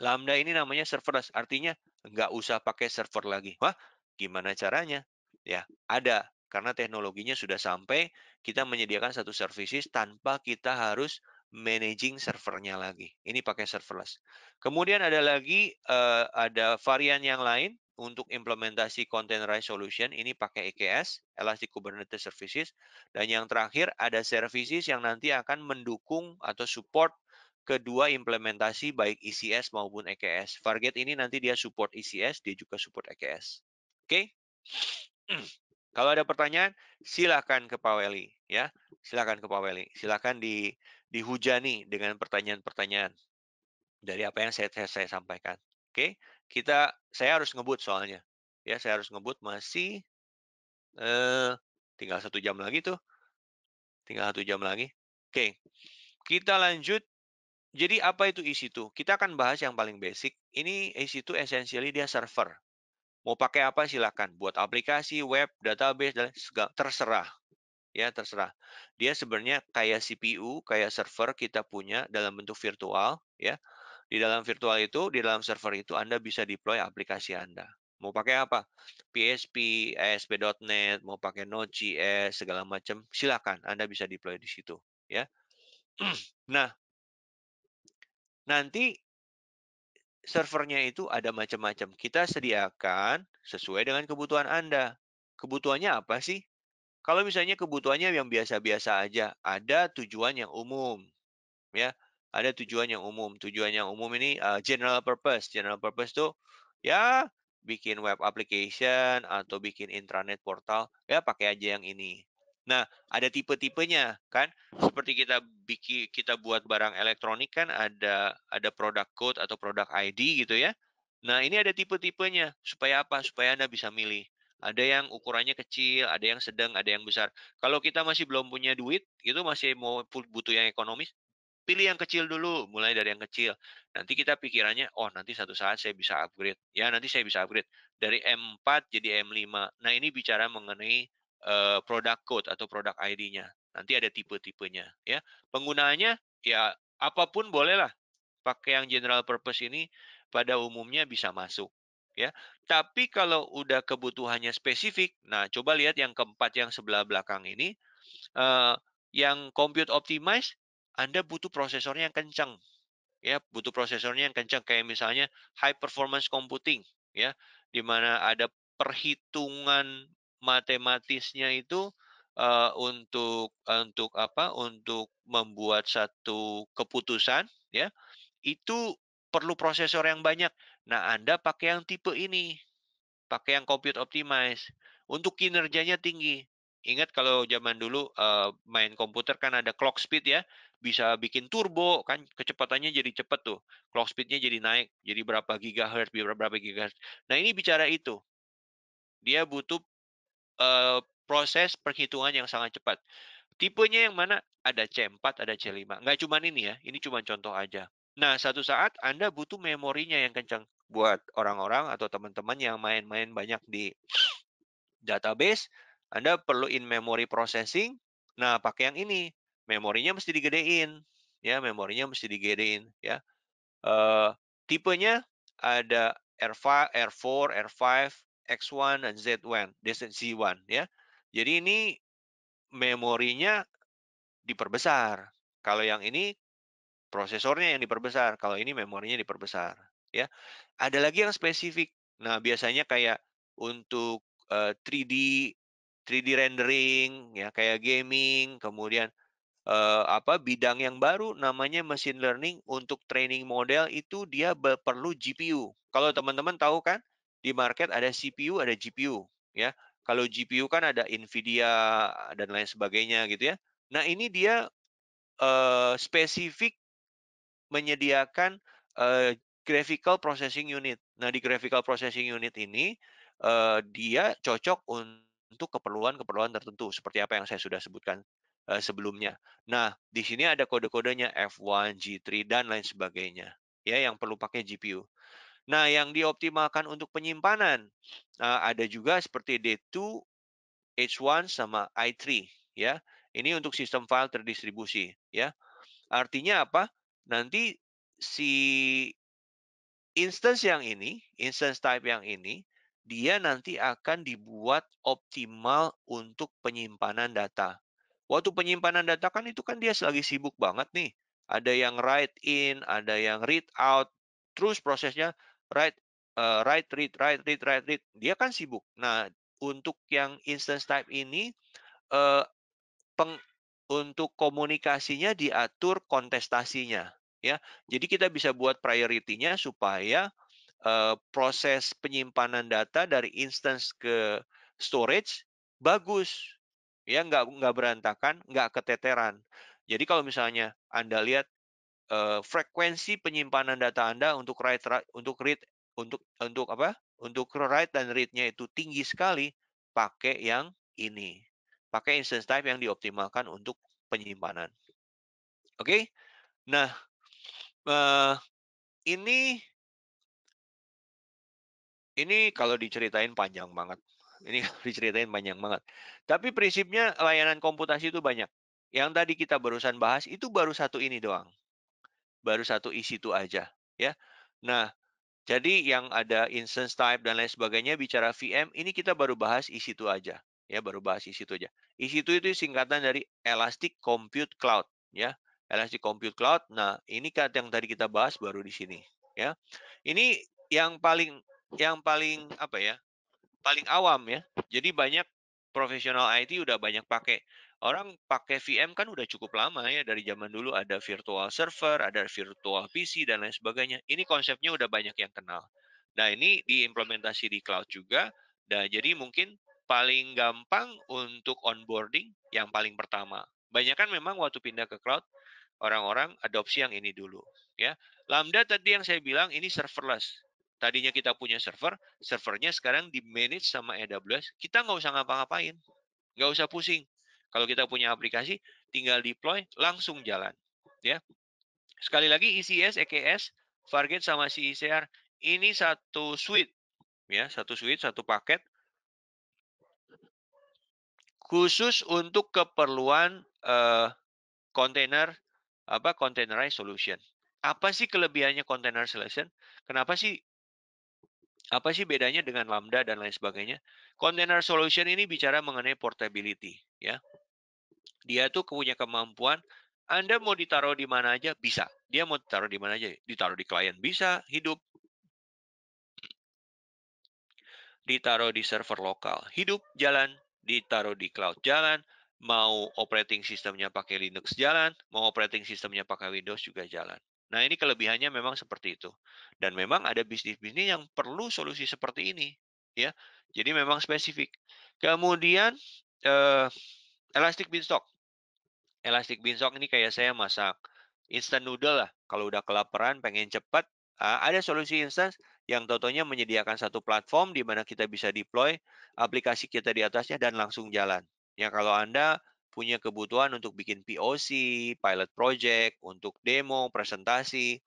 Lambda ini namanya serverless, artinya nggak usah pakai server lagi. Wah, gimana caranya? Ya, ada. Karena teknologinya sudah sampai, kita menyediakan satu services tanpa kita harus managing servernya lagi. Ini pakai serverless. Kemudian ada lagi uh, ada varian yang lain untuk implementasi containerized solution ini pakai EKS, Elastic Kubernetes Services, dan yang terakhir ada services yang nanti akan mendukung atau support kedua implementasi baik ECS maupun EKS. Target ini nanti dia support ECS, dia juga support EKS. Oke? Okay? Kalau ada pertanyaan, silakan ke Pak ya. Silakan ke Pak Silakan di dihujani dengan pertanyaan-pertanyaan dari apa yang saya, saya, saya sampaikan. Oke, kita saya harus ngebut soalnya. Ya, saya harus ngebut masih eh, tinggal satu jam lagi tuh. Tinggal satu jam lagi. Oke, kita lanjut. Jadi apa itu EC2? Kita akan bahas yang paling basic. Ini EC2 essentially dia server. Mau pakai apa silakan. Buat aplikasi, web, database, dan segala, terserah ya terserah. Dia sebenarnya kayak CPU, kayak server kita punya dalam bentuk virtual, ya. Di dalam virtual itu, di dalam server itu Anda bisa deploy aplikasi Anda. Mau pakai apa? PHP, ASP.NET, mau pakai Node.js, segala macam, silakan Anda bisa deploy di situ, ya. nah, nanti servernya itu ada macam-macam. Kita sediakan sesuai dengan kebutuhan Anda. Kebutuhannya apa sih? Kalau misalnya kebutuhannya yang biasa-biasa aja, ada tujuan yang umum, ya, ada tujuan yang umum. Tujuan yang umum ini uh, general purpose. General purpose tuh ya bikin web application atau bikin intranet portal, ya pakai aja yang ini. Nah, ada tipe-tipenya kan? Seperti kita bikin kita buat barang elektronik kan ada ada product code atau product ID gitu ya. Nah, ini ada tipe-tipenya supaya apa? Supaya Anda bisa milih ada yang ukurannya kecil, ada yang sedang, ada yang besar. Kalau kita masih belum punya duit, itu masih mau butuh yang ekonomis, pilih yang kecil dulu, mulai dari yang kecil. Nanti kita pikirannya, oh nanti satu saat saya bisa upgrade. Ya nanti saya bisa upgrade dari M4 jadi M5. Nah ini bicara mengenai uh, eh, product code atau product ID-nya. Nanti ada tipe-tipenya. Ya penggunaannya ya apapun bolehlah. Pakai yang general purpose ini pada umumnya bisa masuk ya. Tapi kalau udah kebutuhannya spesifik, nah coba lihat yang keempat yang sebelah belakang ini, eh, yang compute optimize, Anda butuh prosesornya yang kencang, ya butuh prosesornya yang kencang kayak misalnya high performance computing, ya, di mana ada perhitungan matematisnya itu eh, untuk untuk apa untuk membuat satu keputusan ya itu perlu prosesor yang banyak Nah, Anda pakai yang tipe ini. Pakai yang compute optimize Untuk kinerjanya tinggi. Ingat kalau zaman dulu eh, main komputer kan ada clock speed ya. Bisa bikin turbo, kan kecepatannya jadi cepat tuh. Clock speednya jadi naik. Jadi berapa gigahertz, berapa gigahertz. Nah, ini bicara itu. Dia butuh eh, proses perhitungan yang sangat cepat. Tipenya yang mana? Ada C4, ada C5. Nggak cuma ini ya, ini cuma contoh aja. Nah, satu saat Anda butuh memorinya yang kencang buat orang-orang atau teman-teman yang main-main banyak di database, Anda perlu in-memory processing. Nah, pakai yang ini. Memorinya mesti digedein. Ya, memorinya mesti digedein. Ya, uh, tipenya ada R5, R4, R5, X1, dan Z1, Z1 ya. Jadi ini memorinya diperbesar. Kalau yang ini prosesornya yang diperbesar, kalau ini memorinya diperbesar ya. Ada lagi yang spesifik. Nah, biasanya kayak untuk uh, 3D 3D rendering ya kayak gaming, kemudian uh, apa bidang yang baru namanya machine learning untuk training model itu dia perlu GPU. Kalau teman-teman tahu kan di market ada CPU, ada GPU ya. Kalau GPU kan ada Nvidia dan lain sebagainya gitu ya. Nah, ini dia uh, spesifik menyediakan uh, graphical processing unit. Nah, di graphical processing unit ini uh, dia cocok untuk keperluan-keperluan tertentu seperti apa yang saya sudah sebutkan uh, sebelumnya. Nah, di sini ada kode-kodenya F1, G3 dan lain sebagainya ya yang perlu pakai GPU. Nah, yang dioptimalkan untuk penyimpanan uh, ada juga seperti D2, H1 sama I3 ya. Ini untuk sistem file terdistribusi ya. Artinya apa? Nanti si instance yang ini, instance type yang ini, dia nanti akan dibuat optimal untuk penyimpanan data. Waktu penyimpanan data kan itu kan dia selagi sibuk banget nih. Ada yang write in, ada yang read out, terus prosesnya write, uh, write, read, write, read, write, read. Dia kan sibuk. Nah, untuk yang instance type ini, uh, peng, untuk komunikasinya diatur kontestasinya ya. Jadi kita bisa buat priority-nya supaya uh, proses penyimpanan data dari instance ke storage bagus. Ya, nggak nggak berantakan, nggak keteteran. Jadi kalau misalnya Anda lihat uh, frekuensi penyimpanan data Anda untuk write, write untuk read untuk untuk apa? Untuk write dan read-nya itu tinggi sekali pakai yang ini. Pakai instance type yang dioptimalkan untuk penyimpanan. Oke. Okay? Nah, uh, ini ini kalau diceritain panjang banget. Ini diceritain panjang banget. Tapi prinsipnya layanan komputasi itu banyak. Yang tadi kita barusan bahas itu baru satu ini doang. Baru satu isi itu aja, ya. Nah, jadi yang ada instance type dan lain sebagainya bicara VM, ini kita baru bahas isi itu aja, ya, baru bahas isi itu aja. Isi itu itu singkatan dari Elastic Compute Cloud, ya. Elastic Compute Cloud. Nah, ini kan yang tadi kita bahas baru di sini, ya. Ini yang paling yang paling apa ya? Paling awam ya. Jadi banyak profesional IT udah banyak pakai. Orang pakai VM kan udah cukup lama ya dari zaman dulu ada virtual server, ada virtual PC dan lain sebagainya. Ini konsepnya udah banyak yang kenal. Nah, ini diimplementasi di cloud juga. nah, jadi mungkin paling gampang untuk onboarding yang paling pertama. Banyak kan memang waktu pindah ke cloud orang-orang adopsi yang ini dulu ya. Lambda tadi yang saya bilang ini serverless. Tadinya kita punya server, servernya sekarang di manage sama AWS. Kita nggak usah ngapa-ngapain, nggak usah pusing. Kalau kita punya aplikasi, tinggal deploy, langsung jalan. Ya, sekali lagi ECS, EKS, Fargate sama CICR e ini satu suite, ya satu suite, satu paket khusus untuk keperluan eh, kontainer uh, apa containerized solution. Apa sih kelebihannya container solution? Kenapa sih apa sih bedanya dengan Lambda dan lain sebagainya? Container solution ini bicara mengenai portability, ya. Dia tuh punya kemampuan Anda mau ditaruh di mana aja bisa. Dia mau ditaruh di mana aja, ditaruh di klien bisa, hidup. Ditaruh di server lokal, hidup, jalan, ditaruh di cloud, jalan, mau operating sistemnya pakai Linux jalan, mau operating sistemnya pakai Windows juga jalan. Nah, ini kelebihannya memang seperti itu. Dan memang ada bisnis-bisnis yang perlu solusi seperti ini, ya. Jadi memang spesifik. Kemudian eh, Elastic Beanstalk. Elastic Beanstalk ini kayak saya masak instant noodle lah. Kalau udah kelaparan, pengen cepat, ada solusi instan yang tentunya menyediakan satu platform di mana kita bisa deploy aplikasi kita di atasnya dan langsung jalan. Ya kalau Anda punya kebutuhan untuk bikin POC, pilot project, untuk demo, presentasi,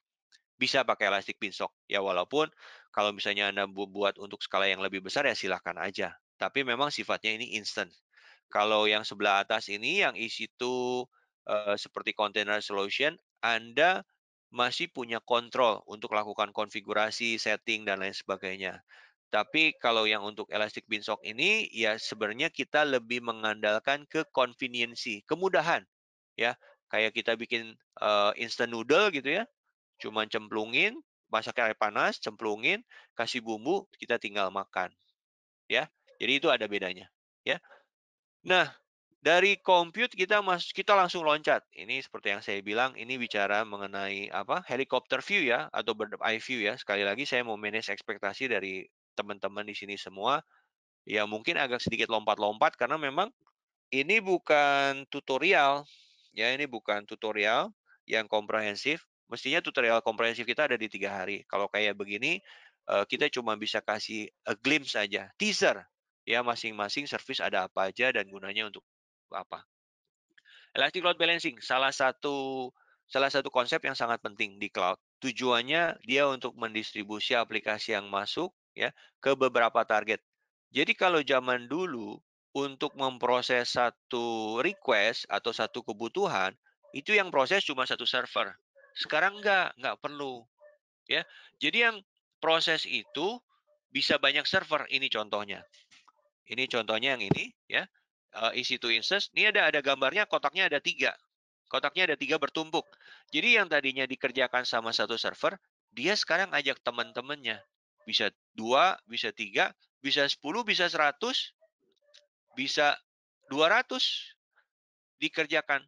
bisa pakai Elastic Beanstalk. Ya walaupun kalau misalnya Anda buat untuk skala yang lebih besar ya silahkan aja. Tapi memang sifatnya ini instant. Kalau yang sebelah atas ini yang isi itu uh, seperti container solution, Anda masih punya kontrol untuk lakukan konfigurasi, setting, dan lain sebagainya. Tapi kalau yang untuk Elastic Beanstalk ini ya sebenarnya kita lebih mengandalkan ke konveniensi, kemudahan ya. Kayak kita bikin uh, instant noodle gitu ya. Cuman cemplungin, masak air panas, cemplungin, kasih bumbu, kita tinggal makan. Ya. Jadi itu ada bedanya, ya. Nah, dari compute kita mas kita langsung loncat. Ini seperti yang saya bilang, ini bicara mengenai apa helikopter view ya atau bird eye view ya. Sekali lagi saya mau manage ekspektasi dari teman-teman di sini semua ya mungkin agak sedikit lompat-lompat karena memang ini bukan tutorial ya ini bukan tutorial yang komprehensif mestinya tutorial komprehensif kita ada di tiga hari kalau kayak begini eh, kita cuma bisa kasih a glimpse saja teaser ya masing-masing service ada apa aja dan gunanya untuk apa elastic load balancing salah satu salah satu konsep yang sangat penting di cloud tujuannya dia untuk mendistribusi aplikasi yang masuk ya ke beberapa target. Jadi kalau zaman dulu untuk memproses satu request atau satu kebutuhan itu yang proses cuma satu server. Sekarang enggak, enggak perlu. Ya. Jadi yang proses itu bisa banyak server. Ini contohnya. Ini contohnya yang ini ya. Eh, isi to instance. Ini ada ada gambarnya kotaknya ada tiga. Kotaknya ada tiga bertumpuk. Jadi yang tadinya dikerjakan sama satu server, dia sekarang ajak teman-temannya bisa dua, bisa tiga, bisa sepuluh, bisa seratus, bisa dua ratus dikerjakan.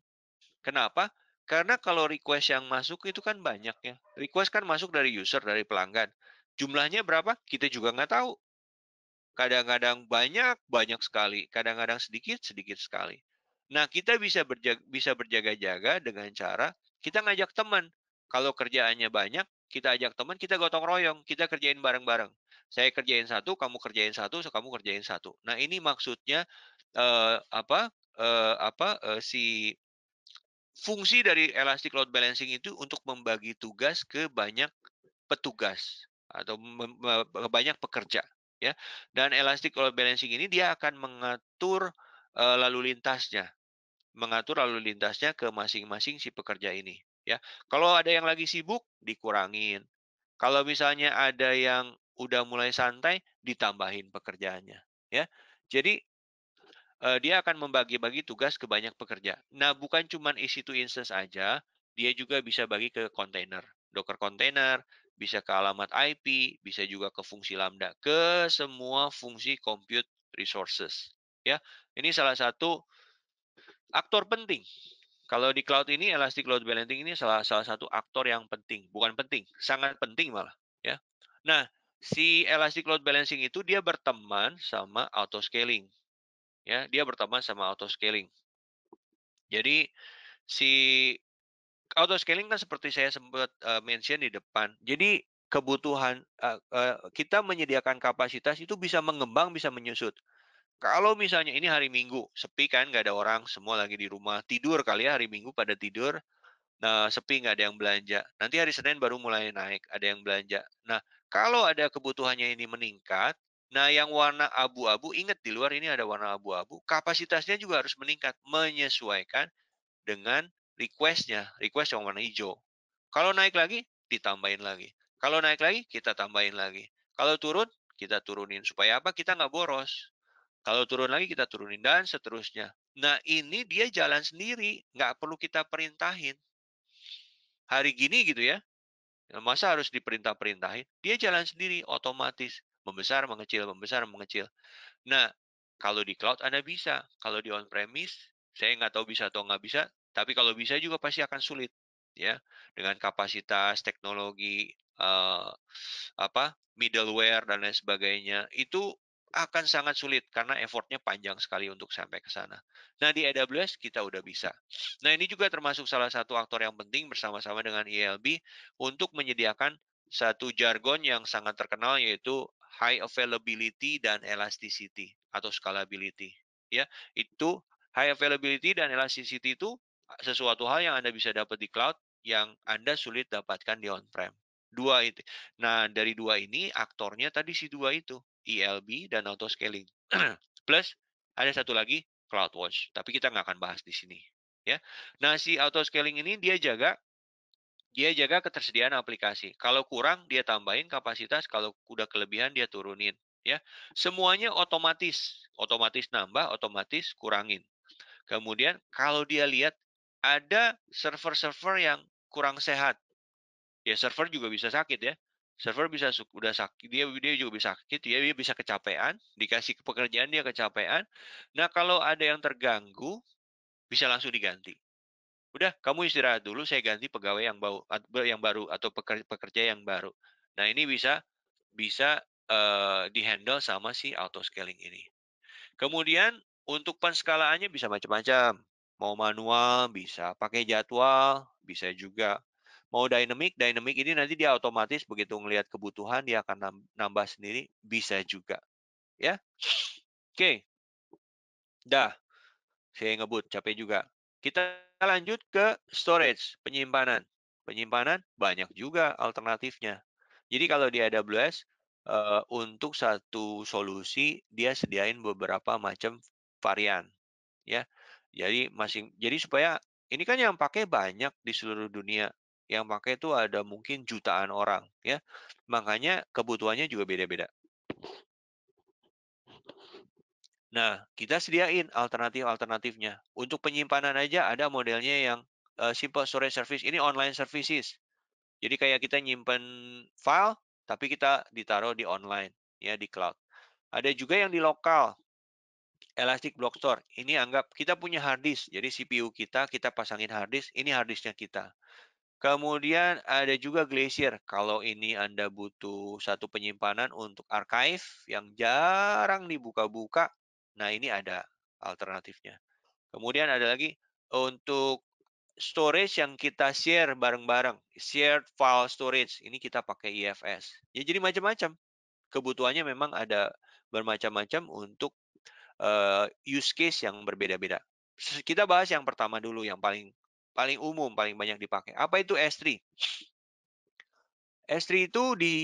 Kenapa? Karena kalau request yang masuk itu kan banyak ya. Request kan masuk dari user, dari pelanggan. Jumlahnya berapa? Kita juga nggak tahu. Kadang-kadang banyak, banyak sekali. Kadang-kadang sedikit, sedikit sekali. Nah, kita bisa berjaga, bisa berjaga-jaga dengan cara kita ngajak teman. Kalau kerjaannya banyak, kita ajak teman, kita gotong royong, kita kerjain bareng-bareng. Saya kerjain satu, kamu kerjain satu, so kamu kerjain satu. Nah ini maksudnya eh, apa eh, apa eh, si fungsi dari elastic load balancing itu untuk membagi tugas ke banyak petugas atau ke banyak pekerja ya. Dan elastic load balancing ini dia akan mengatur eh, lalu lintasnya mengatur lalu lintasnya ke masing-masing si pekerja ini ya. Kalau ada yang lagi sibuk dikurangin. Kalau misalnya ada yang udah mulai santai ditambahin pekerjaannya, ya. Jadi eh, dia akan membagi-bagi tugas ke banyak pekerja. Nah, bukan cuma EC2 instance aja, dia juga bisa bagi ke container, Docker container, bisa ke alamat IP, bisa juga ke fungsi lambda, ke semua fungsi compute resources, ya. Ini salah satu aktor penting kalau di cloud ini Elastic Load Balancing ini salah salah satu aktor yang penting, bukan penting, sangat penting malah, ya. Nah, si Elastic Load Balancing itu dia berteman sama auto scaling. Ya, dia berteman sama auto scaling. Jadi si auto scaling kan seperti saya sempat eh, mention di depan. Jadi kebutuhan eh, eh, kita menyediakan kapasitas itu bisa mengembang, bisa menyusut. Kalau misalnya ini hari Minggu, sepi kan, nggak ada orang, semua lagi di rumah, tidur kali ya hari Minggu pada tidur, nah sepi nggak ada yang belanja. Nanti hari Senin baru mulai naik, ada yang belanja. Nah, kalau ada kebutuhannya ini meningkat, nah yang warna abu-abu, ingat di luar ini ada warna abu-abu, kapasitasnya juga harus meningkat, menyesuaikan dengan requestnya, request yang warna hijau. Kalau naik lagi, ditambahin lagi. Kalau naik lagi, kita tambahin lagi. Kalau turun, kita turunin supaya apa? Kita nggak boros. Kalau turun lagi kita turunin dan seterusnya. Nah ini dia jalan sendiri, nggak perlu kita perintahin. Hari gini gitu ya, masa harus diperintah-perintahin? Dia jalan sendiri, otomatis. Membesar, mengecil, membesar, mengecil. Nah, kalau di cloud Anda bisa. Kalau di on-premise, saya nggak tahu bisa atau nggak bisa, tapi kalau bisa juga pasti akan sulit. ya Dengan kapasitas, teknologi, eh, apa middleware, dan lain sebagainya. Itu akan sangat sulit karena effortnya panjang sekali untuk sampai ke sana. Nah di AWS kita udah bisa. Nah ini juga termasuk salah satu aktor yang penting bersama-sama dengan ILB e untuk menyediakan satu jargon yang sangat terkenal yaitu high availability dan elasticity atau scalability. Ya itu high availability dan elasticity itu sesuatu hal yang anda bisa dapat di cloud yang anda sulit dapatkan di on-prem dua itu. Nah, dari dua ini aktornya tadi si dua itu. ELB, dan auto scaling. Plus ada satu lagi CloudWatch, tapi kita nggak akan bahas di sini. Ya, nah si auto scaling ini dia jaga dia jaga ketersediaan aplikasi. Kalau kurang dia tambahin kapasitas, kalau udah kelebihan dia turunin. Ya, semuanya otomatis, otomatis nambah, otomatis kurangin. Kemudian kalau dia lihat ada server-server yang kurang sehat, ya server juga bisa sakit ya server bisa sudah sakit dia dia juga bisa sakit dia, ya, dia bisa kecapean dikasih pekerjaan dia kecapean nah kalau ada yang terganggu bisa langsung diganti udah kamu istirahat dulu saya ganti pegawai yang baru yang baru atau pekerja, pekerja yang baru nah ini bisa bisa uh, dihandle sama si auto scaling ini kemudian untuk penskalaannya bisa macam-macam mau manual bisa pakai jadwal bisa juga mau dynamic, dynamic ini nanti dia otomatis begitu ngelihat kebutuhan dia akan nambah sendiri bisa juga. Ya. Oke. Dah. Saya ngebut, capek juga. Kita lanjut ke storage, penyimpanan. Penyimpanan banyak juga alternatifnya. Jadi kalau di AWS eh, untuk satu solusi dia sediain beberapa macam varian, ya. Jadi masing jadi supaya ini kan yang pakai banyak di seluruh dunia yang pakai itu ada mungkin jutaan orang ya. Makanya kebutuhannya juga beda-beda. Nah, kita sediain alternatif-alternatifnya. Untuk penyimpanan aja ada modelnya yang uh, simple storage service. Ini online services. Jadi kayak kita nyimpan file, tapi kita ditaruh di online, ya di cloud. Ada juga yang di lokal, Elastic Block Store. Ini anggap kita punya hard disk, jadi CPU kita kita pasangin hard disk, ini hard disknya kita. Kemudian ada juga Glacier. Kalau ini Anda butuh satu penyimpanan untuk archive yang jarang dibuka-buka, nah ini ada alternatifnya. Kemudian ada lagi untuk storage yang kita share bareng-bareng, shared file storage. Ini kita pakai EFS. Ya, jadi macam-macam. Kebutuhannya memang ada bermacam-macam untuk uh, use case yang berbeda-beda. Kita bahas yang pertama dulu, yang paling paling umum paling banyak dipakai. Apa itu S3? S3 itu di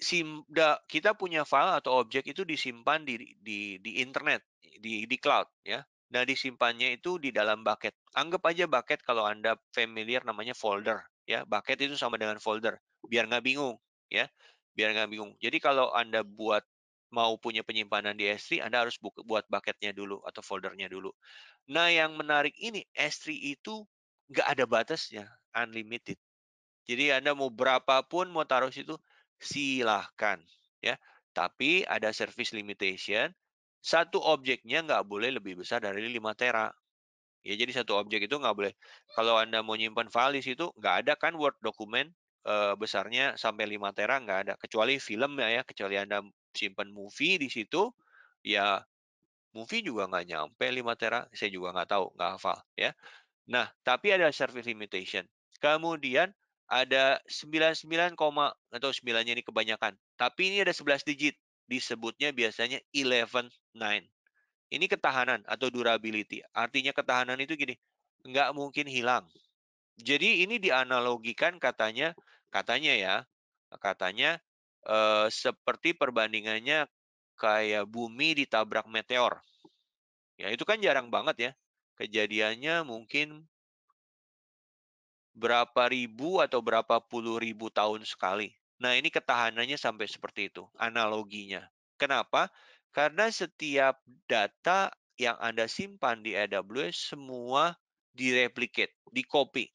sim, kita punya file atau objek itu disimpan di di, di internet, di di cloud ya. Nah, disimpannya itu di dalam bucket. Anggap aja bucket kalau Anda familiar namanya folder ya. Bucket itu sama dengan folder biar nggak bingung ya. Biar nggak bingung. Jadi kalau Anda buat mau punya penyimpanan di S3, Anda harus buat bucketnya dulu atau foldernya dulu. Nah, yang menarik ini S3 itu nggak ada batasnya, unlimited. Jadi Anda mau berapapun mau taruh situ, silahkan. ya. Tapi ada service limitation, satu objeknya nggak boleh lebih besar dari 5 tera. Ya, jadi satu objek itu nggak boleh. Kalau Anda mau nyimpan file di situ, nggak ada kan Word dokumen eh, besarnya sampai 5 tera nggak ada kecuali film ya, ya. kecuali Anda simpan movie di situ ya movie juga nggak nyampe 5 tera saya juga nggak tahu nggak hafal ya nah tapi ada service limitation kemudian ada 99, atau 9 ini kebanyakan tapi ini ada 11 digit disebutnya biasanya 119 ini ketahanan atau durability artinya ketahanan itu gini nggak mungkin hilang jadi ini dianalogikan katanya katanya ya katanya Eh, seperti perbandingannya kayak bumi ditabrak meteor. Ya, itu kan jarang banget ya. Kejadiannya mungkin berapa ribu atau berapa puluh ribu tahun sekali. Nah, ini ketahanannya sampai seperti itu, analoginya. Kenapa? Karena setiap data yang Anda simpan di AWS semua direplicate, dikopi,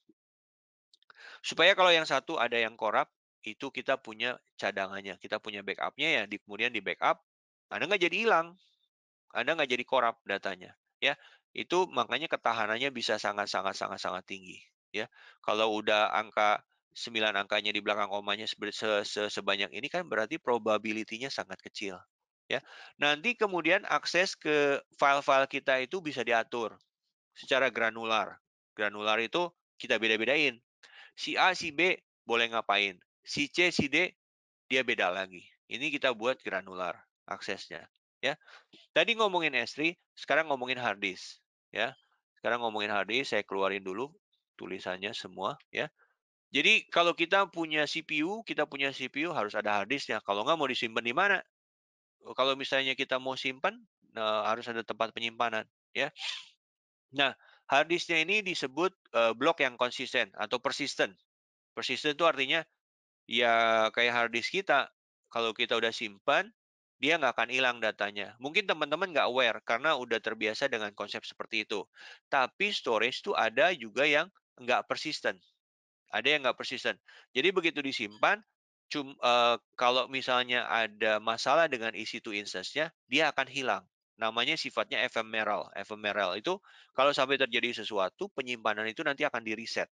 Supaya kalau yang satu ada yang korup, itu kita punya cadangannya, kita punya backupnya ya, di, kemudian di backup, Anda nggak jadi hilang, Anda nggak jadi korup datanya, ya itu makanya ketahanannya bisa sangat sangat sangat sangat tinggi, ya kalau udah angka 9 angkanya di belakang komanya sebanyak ini kan berarti probability-nya sangat kecil, ya nanti kemudian akses ke file-file kita itu bisa diatur secara granular, granular itu kita beda-bedain, si A si B boleh ngapain, si C, si D, dia beda lagi. Ini kita buat granular aksesnya. Ya, tadi ngomongin S3, sekarang ngomongin hard disk. Ya, sekarang ngomongin hard disk, saya keluarin dulu tulisannya semua. Ya, jadi kalau kita punya CPU, kita punya CPU harus ada hard disknya. Kalau nggak mau disimpan di mana? Kalau misalnya kita mau simpan, eh, harus ada tempat penyimpanan. Ya, nah hard disknya ini disebut uh, blok yang konsisten atau persisten. Persisten itu artinya ya kayak hard disk kita kalau kita udah simpan dia nggak akan hilang datanya. Mungkin teman-teman nggak aware karena udah terbiasa dengan konsep seperti itu. Tapi storage itu ada juga yang nggak persisten. Ada yang nggak persisten. Jadi begitu disimpan, cum, uh, kalau misalnya ada masalah dengan isi to instance-nya, dia akan hilang. Namanya sifatnya ephemeral. Ephemeral itu kalau sampai terjadi sesuatu, penyimpanan itu nanti akan di reset.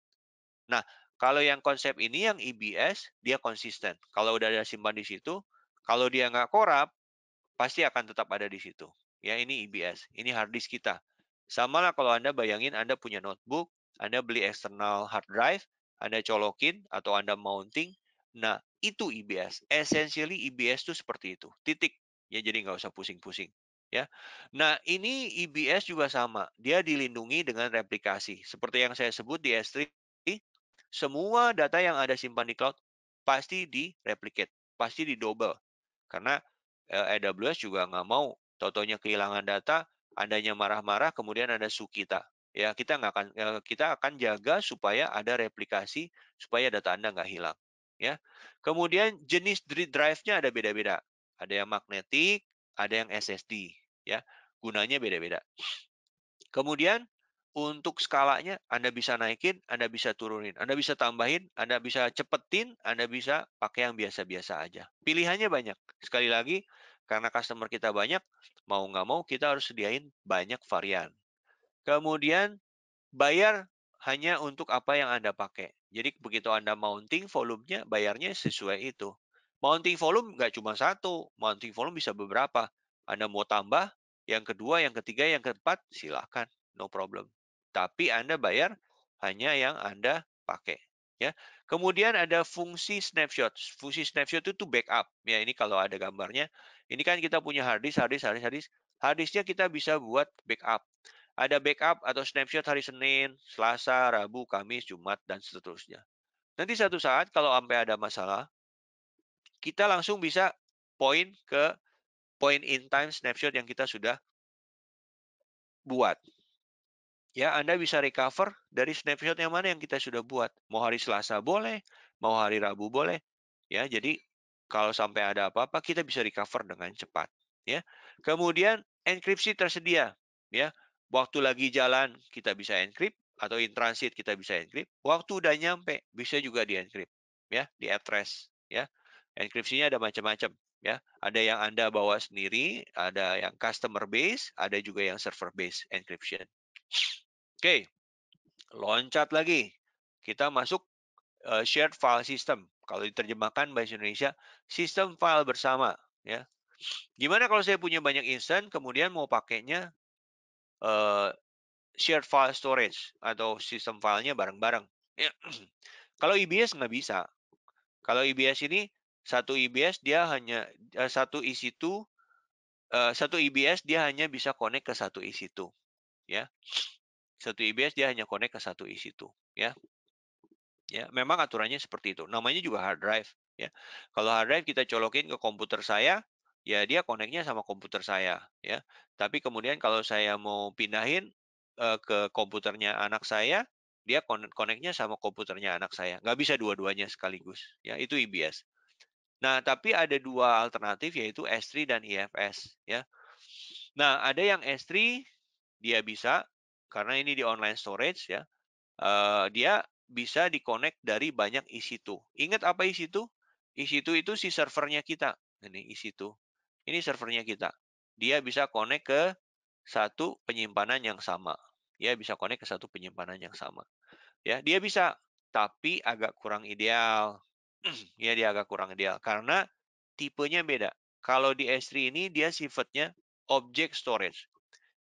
Nah, kalau yang konsep ini, yang IBS, e dia konsisten. Kalau udah ada simpan di situ, kalau dia nggak korap, pasti akan tetap ada di situ. Ya, ini IBS, e ini hard disk kita. Sama lah kalau Anda bayangin Anda punya notebook, Anda beli external hard drive, Anda colokin atau Anda mounting. Nah, itu IBS. E essentially IBS itu seperti itu. Titik. Ya, jadi nggak usah pusing-pusing. Ya. Nah, ini IBS juga sama. Dia dilindungi dengan replikasi. Seperti yang saya sebut di S3 semua data yang ada simpan di cloud pasti di replicate, pasti di double. Karena eh, AWS juga nggak mau totonya kehilangan data, adanya marah-marah, kemudian ada su kita. Ya, kita nggak akan eh, kita akan jaga supaya ada replikasi supaya data Anda nggak hilang. Ya, kemudian jenis drive-nya ada beda-beda. Ada yang magnetik, ada yang SSD. Ya, gunanya beda-beda. Kemudian untuk skalanya Anda bisa naikin, Anda bisa turunin, Anda bisa tambahin, Anda bisa cepetin, Anda bisa pakai yang biasa-biasa aja. Pilihannya banyak. Sekali lagi, karena customer kita banyak, mau nggak mau kita harus sediain banyak varian. Kemudian bayar hanya untuk apa yang Anda pakai. Jadi begitu Anda mounting volumenya, bayarnya sesuai itu. Mounting volume nggak cuma satu, mounting volume bisa beberapa. Anda mau tambah, yang kedua, yang ketiga, yang keempat, silakan, no problem tapi Anda bayar hanya yang Anda pakai. Ya. Kemudian ada fungsi snapshot. Fungsi snapshot itu backup. Ya, ini kalau ada gambarnya. Ini kan kita punya hard hard disk, disk, hard disk. Hard Harddisknya kita bisa buat backup. Ada backup atau snapshot hari Senin, Selasa, Rabu, Kamis, Jumat, dan seterusnya. Nanti satu saat kalau sampai ada masalah, kita langsung bisa point ke point in time snapshot yang kita sudah buat ya Anda bisa recover dari snapshot yang mana yang kita sudah buat. Mau hari Selasa boleh, mau hari Rabu boleh. Ya, jadi kalau sampai ada apa-apa kita bisa recover dengan cepat, ya. Kemudian enkripsi tersedia, ya. Waktu lagi jalan kita bisa enkrip, atau in transit kita bisa enkrip. Waktu udah nyampe bisa juga dienkrip. ya, di address, ya. Enkripsinya ada macam-macam, ya. Ada yang Anda bawa sendiri, ada yang customer base, ada juga yang server base encryption. Oke, loncat lagi. Kita masuk eh, shared file system. Kalau diterjemahkan bahasa Indonesia, sistem file bersama. Ya, gimana kalau saya punya banyak instan, kemudian mau pakainya eh, shared file storage atau sistem filenya bareng-bareng. Ya. Kalau IBS nggak bisa. Kalau IBS ini satu IBS dia hanya eh, satu isi e 2 satu IBS dia hanya bisa connect ke satu isi e 2 ya satu IBS dia hanya connect ke satu isi itu, ya. Ya, memang aturannya seperti itu. Namanya juga hard drive, ya. Kalau hard drive kita colokin ke komputer saya, ya dia koneknya sama komputer saya, ya. Tapi kemudian kalau saya mau pindahin uh, ke komputernya anak saya, dia koneknya sama komputernya anak saya. Nggak bisa dua-duanya sekaligus. Ya, itu IBS. Nah, tapi ada dua alternatif yaitu S3 dan IFS. Ya. Nah, ada yang S3 dia bisa karena ini di online storage ya, uh, dia bisa dikonek dari banyak EC2. Ingat apa EC2? EC2 itu si servernya kita. Ini EC2. Ini servernya kita. Dia bisa connect ke satu penyimpanan yang sama. Ya, bisa connect ke satu penyimpanan yang sama. Ya, dia bisa, tapi agak kurang ideal. ya, dia agak kurang ideal karena tipenya beda. Kalau di S3 ini dia sifatnya object storage.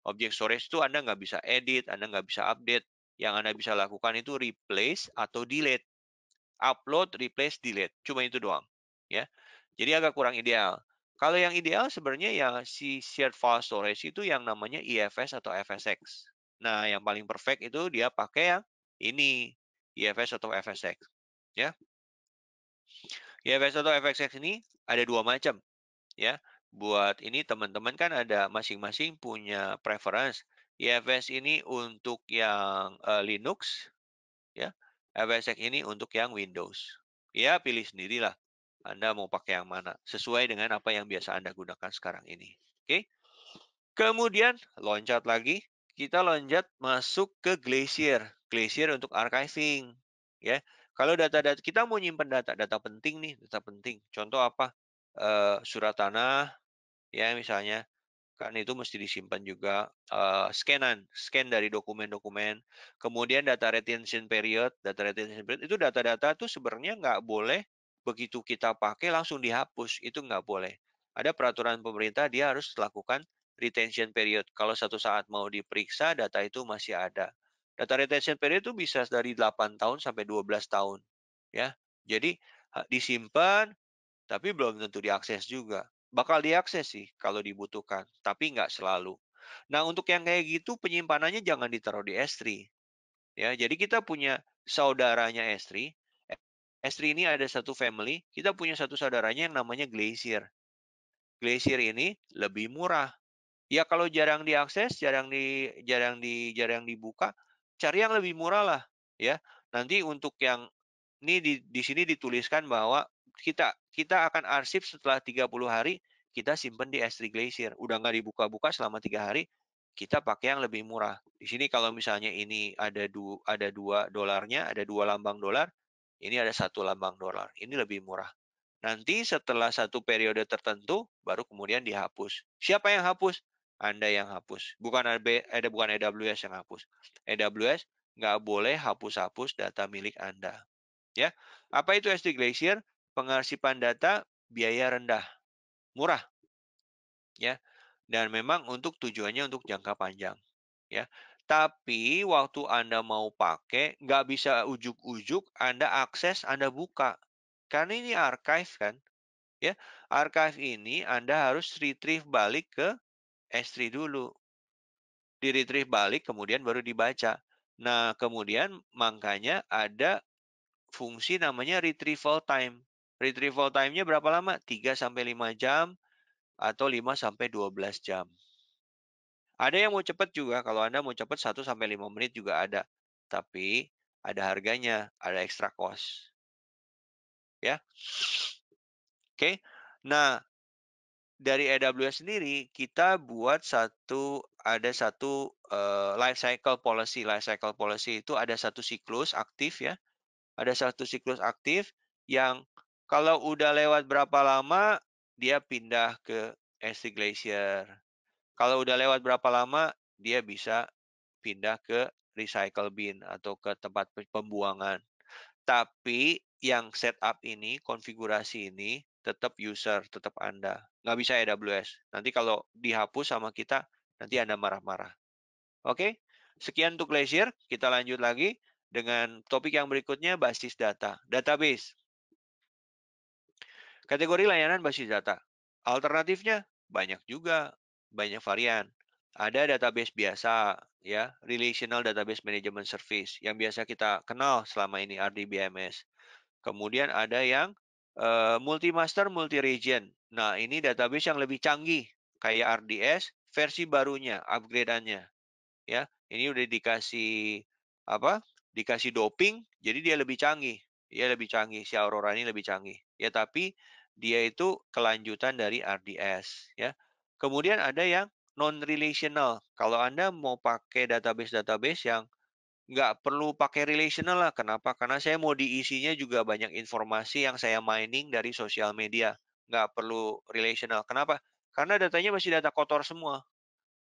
Objek storage itu Anda nggak bisa edit, Anda nggak bisa update. Yang Anda bisa lakukan itu replace atau delete. Upload, replace, delete. Cuma itu doang. ya. Jadi agak kurang ideal. Kalau yang ideal sebenarnya yang si shared file storage itu yang namanya EFS atau FSX. Nah, yang paling perfect itu dia pakai yang ini, EFS atau FSX. Ya. EFS atau FSX ini ada dua macam. Ya, buat ini teman-teman kan ada masing-masing punya preference. IFS ini untuk yang uh, Linux, ya. FSX ini untuk yang Windows. Ya, pilih sendirilah. Anda mau pakai yang mana sesuai dengan apa yang biasa Anda gunakan sekarang ini. Oke. Kemudian loncat lagi, kita loncat masuk ke Glacier. Glacier untuk archiving, ya. Kalau data-data kita mau nyimpan data, data penting nih, data penting. Contoh apa? uh, surat tanah ya misalnya kan itu mesti disimpan juga uh, scanan scan dari dokumen-dokumen kemudian data retention period data retention period itu data-data itu sebenarnya nggak boleh begitu kita pakai langsung dihapus itu nggak boleh ada peraturan pemerintah dia harus lakukan retention period kalau satu saat mau diperiksa data itu masih ada data retention period itu bisa dari 8 tahun sampai 12 tahun ya jadi disimpan tapi belum tentu diakses juga. Bakal diakses sih kalau dibutuhkan, tapi nggak selalu. Nah, untuk yang kayak gitu penyimpanannya jangan ditaruh di S3. Ya, jadi kita punya saudaranya S3. S3 ini ada satu family, kita punya satu saudaranya yang namanya Glacier. Glacier ini lebih murah. Ya kalau jarang diakses, jarang di jarang di jarang dibuka, cari yang lebih murah lah, ya. Nanti untuk yang ini di, di sini dituliskan bahwa kita kita akan arsip setelah 30 hari, kita simpan di S3 Glacier. Udah nggak dibuka-buka selama tiga hari, kita pakai yang lebih murah. Di sini kalau misalnya ini ada du, ada dua dolarnya, ada dua lambang dolar, ini ada satu lambang dolar. Ini lebih murah. Nanti setelah satu periode tertentu, baru kemudian dihapus. Siapa yang hapus? Anda yang hapus. Bukan ada eh, bukan AWS yang hapus. AWS nggak boleh hapus-hapus data milik Anda. Ya, apa itu S3 Glacier? pengarsipan data biaya rendah, murah. Ya. Dan memang untuk tujuannya untuk jangka panjang, ya. Tapi waktu Anda mau pakai, nggak bisa ujuk-ujuk Anda akses, Anda buka. Karena ini archive kan. Ya, archive ini Anda harus retrieve balik ke S3 dulu. Di retrieve balik kemudian baru dibaca. Nah, kemudian makanya ada fungsi namanya retrieval time. Retrieval time-nya berapa lama? 3 sampai 5 jam atau 5 sampai 12 jam. Ada yang mau cepat juga, kalau Anda mau cepat 1 sampai 5 menit juga ada. Tapi ada harganya, ada extra cost. Ya. Oke. Nah, dari AWS sendiri kita buat satu ada satu uh, life cycle policy. Life cycle policy itu ada satu siklus aktif ya. Ada satu siklus aktif yang kalau udah lewat berapa lama, dia pindah ke SC glacier. Kalau udah lewat berapa lama, dia bisa pindah ke recycle bin atau ke tempat pembuangan. Tapi yang setup ini, konfigurasi ini, tetap user, tetap Anda. Nggak bisa AWS. Nanti kalau dihapus sama kita, nanti Anda marah-marah. Oke, sekian untuk Glacier. Kita lanjut lagi dengan topik yang berikutnya, basis data. Database. Kategori layanan basis data. Alternatifnya banyak juga, banyak varian. Ada database biasa, ya, Relational Database Management Service yang biasa kita kenal selama ini RDBMS. Kemudian ada yang uh, eh, multi master, multi region. Nah, ini database yang lebih canggih kayak RDS versi barunya, upgrade upgradeannya. Ya, ini udah dikasih apa? Dikasih doping, jadi dia lebih canggih. ya lebih canggih, si Aurora ini lebih canggih. Ya, tapi dia itu kelanjutan dari RDS ya. Kemudian ada yang non relational. Kalau Anda mau pakai database-database yang nggak perlu pakai relational lah. Kenapa? Karena saya mau diisinya juga banyak informasi yang saya mining dari sosial media. Nggak perlu relational. Kenapa? Karena datanya masih data kotor semua.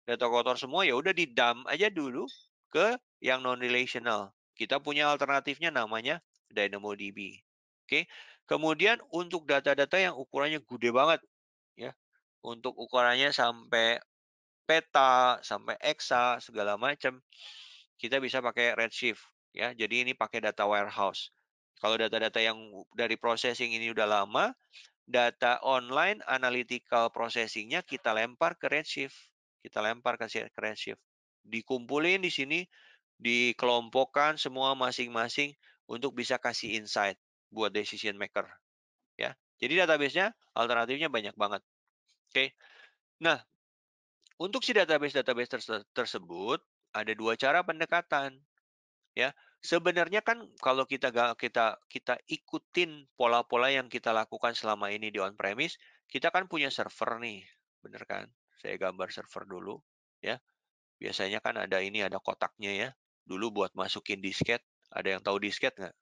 Data kotor semua ya udah di dump aja dulu ke yang non relational. Kita punya alternatifnya namanya DynamoDB. Oke. Kemudian untuk data-data yang ukurannya gede banget ya. Untuk ukurannya sampai peta, sampai exa segala macam, kita bisa pakai Redshift ya. Jadi ini pakai data warehouse. Kalau data-data yang dari processing ini udah lama, data online analytical processingnya kita lempar ke Redshift. Kita lempar ke Redshift. Dikumpulin di sini, dikelompokkan semua masing-masing untuk bisa kasih insight buat decision maker. Ya. Jadi database-nya alternatifnya banyak banget. Oke. Nah, untuk si database-database terse tersebut ada dua cara pendekatan. Ya. Sebenarnya kan kalau kita kita kita ikutin pola-pola yang kita lakukan selama ini di on premise, kita kan punya server nih, bener kan? Saya gambar server dulu, ya. Biasanya kan ada ini ada kotaknya ya. Dulu buat masukin disket, ada yang tahu disket nggak?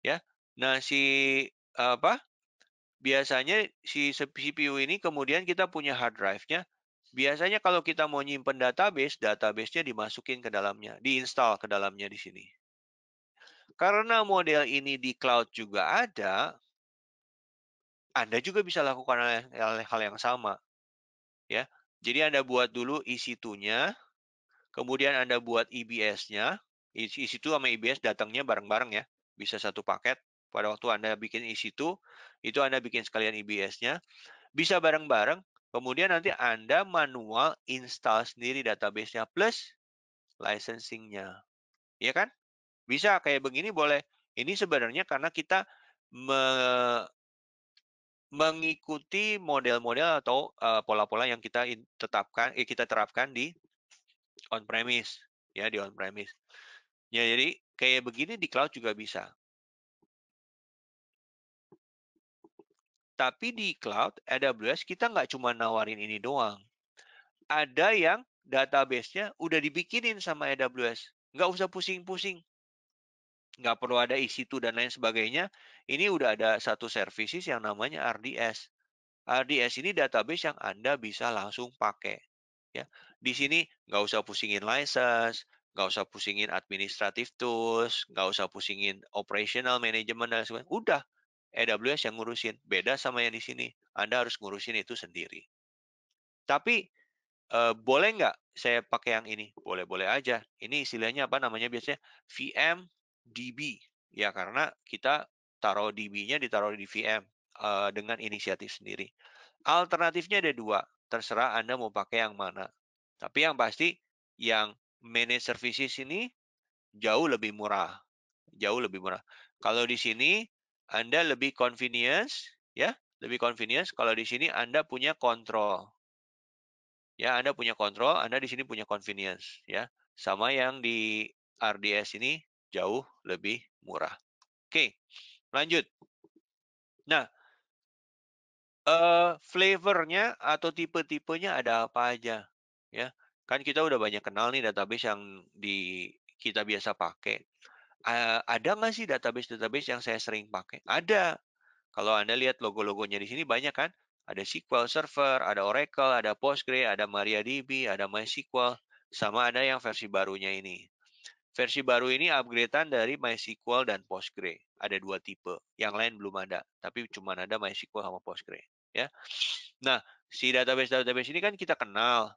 Ya, Nah, si apa? Biasanya si CPU ini kemudian kita punya hard drive-nya. Biasanya kalau kita mau nyimpen database, database-nya dimasukin ke dalamnya, diinstal ke dalamnya di sini. Karena model ini di cloud juga ada, Anda juga bisa lakukan hal yang sama. Ya. Jadi Anda buat dulu EC2-nya, kemudian Anda buat EBS-nya. EC2 e sama EBS datangnya bareng-bareng ya, bisa satu paket. Pada waktu Anda bikin isi e itu, itu Anda bikin sekalian IBS-nya. E bisa bareng-bareng, kemudian nanti Anda manual install sendiri database-nya plus licensing-nya. Iya kan? Bisa kayak begini boleh. Ini sebenarnya karena kita me mengikuti model-model atau eh, pola-pola uh, yang kita tetapkan, eh, kita terapkan di on premise, ya di on premise. Ya, jadi kayak begini di cloud juga bisa. Tapi di cloud AWS kita nggak cuma nawarin ini doang. Ada yang database-nya udah dibikinin sama AWS. Nggak usah pusing-pusing. Nggak perlu ada isi e itu dan lain sebagainya. Ini udah ada satu services yang namanya RDS. RDS ini database yang Anda bisa langsung pakai. Ya, di sini nggak usah pusingin license, nggak usah pusingin administrative tools, nggak usah pusingin operational management dan sebagainya. Udah, AWS yang ngurusin. Beda sama yang di sini. Anda harus ngurusin itu sendiri. Tapi eh, boleh nggak saya pakai yang ini? Boleh-boleh aja. Ini istilahnya apa namanya biasanya? VM DB. Ya karena kita taruh DB-nya ditaruh di VM eh, dengan inisiatif sendiri. Alternatifnya ada dua. Terserah Anda mau pakai yang mana. Tapi yang pasti yang manage services ini jauh lebih murah. Jauh lebih murah. Kalau di sini anda lebih convenience, ya, lebih convenience kalau di sini Anda punya kontrol. Ya, Anda punya kontrol, Anda di sini punya convenience, ya. Sama yang di RDS ini jauh lebih murah. Oke, lanjut. Nah, uh, flavornya atau tipe-tipenya ada apa aja, ya? Kan kita udah banyak kenal nih database yang di kita biasa pakai. Eh, ada nggak sih database-database yang saya sering pakai? Ada. Kalau Anda lihat logo-logonya di sini banyak kan? Ada SQL Server, ada Oracle, ada Postgre, ada MariaDB, ada MySQL, sama ada yang versi barunya ini. Versi baru ini upgradean dari MySQL dan Postgre. Ada dua tipe. Yang lain belum ada, tapi cuma ada MySQL sama Postgre. Ya. Nah, si database-database ini kan kita kenal.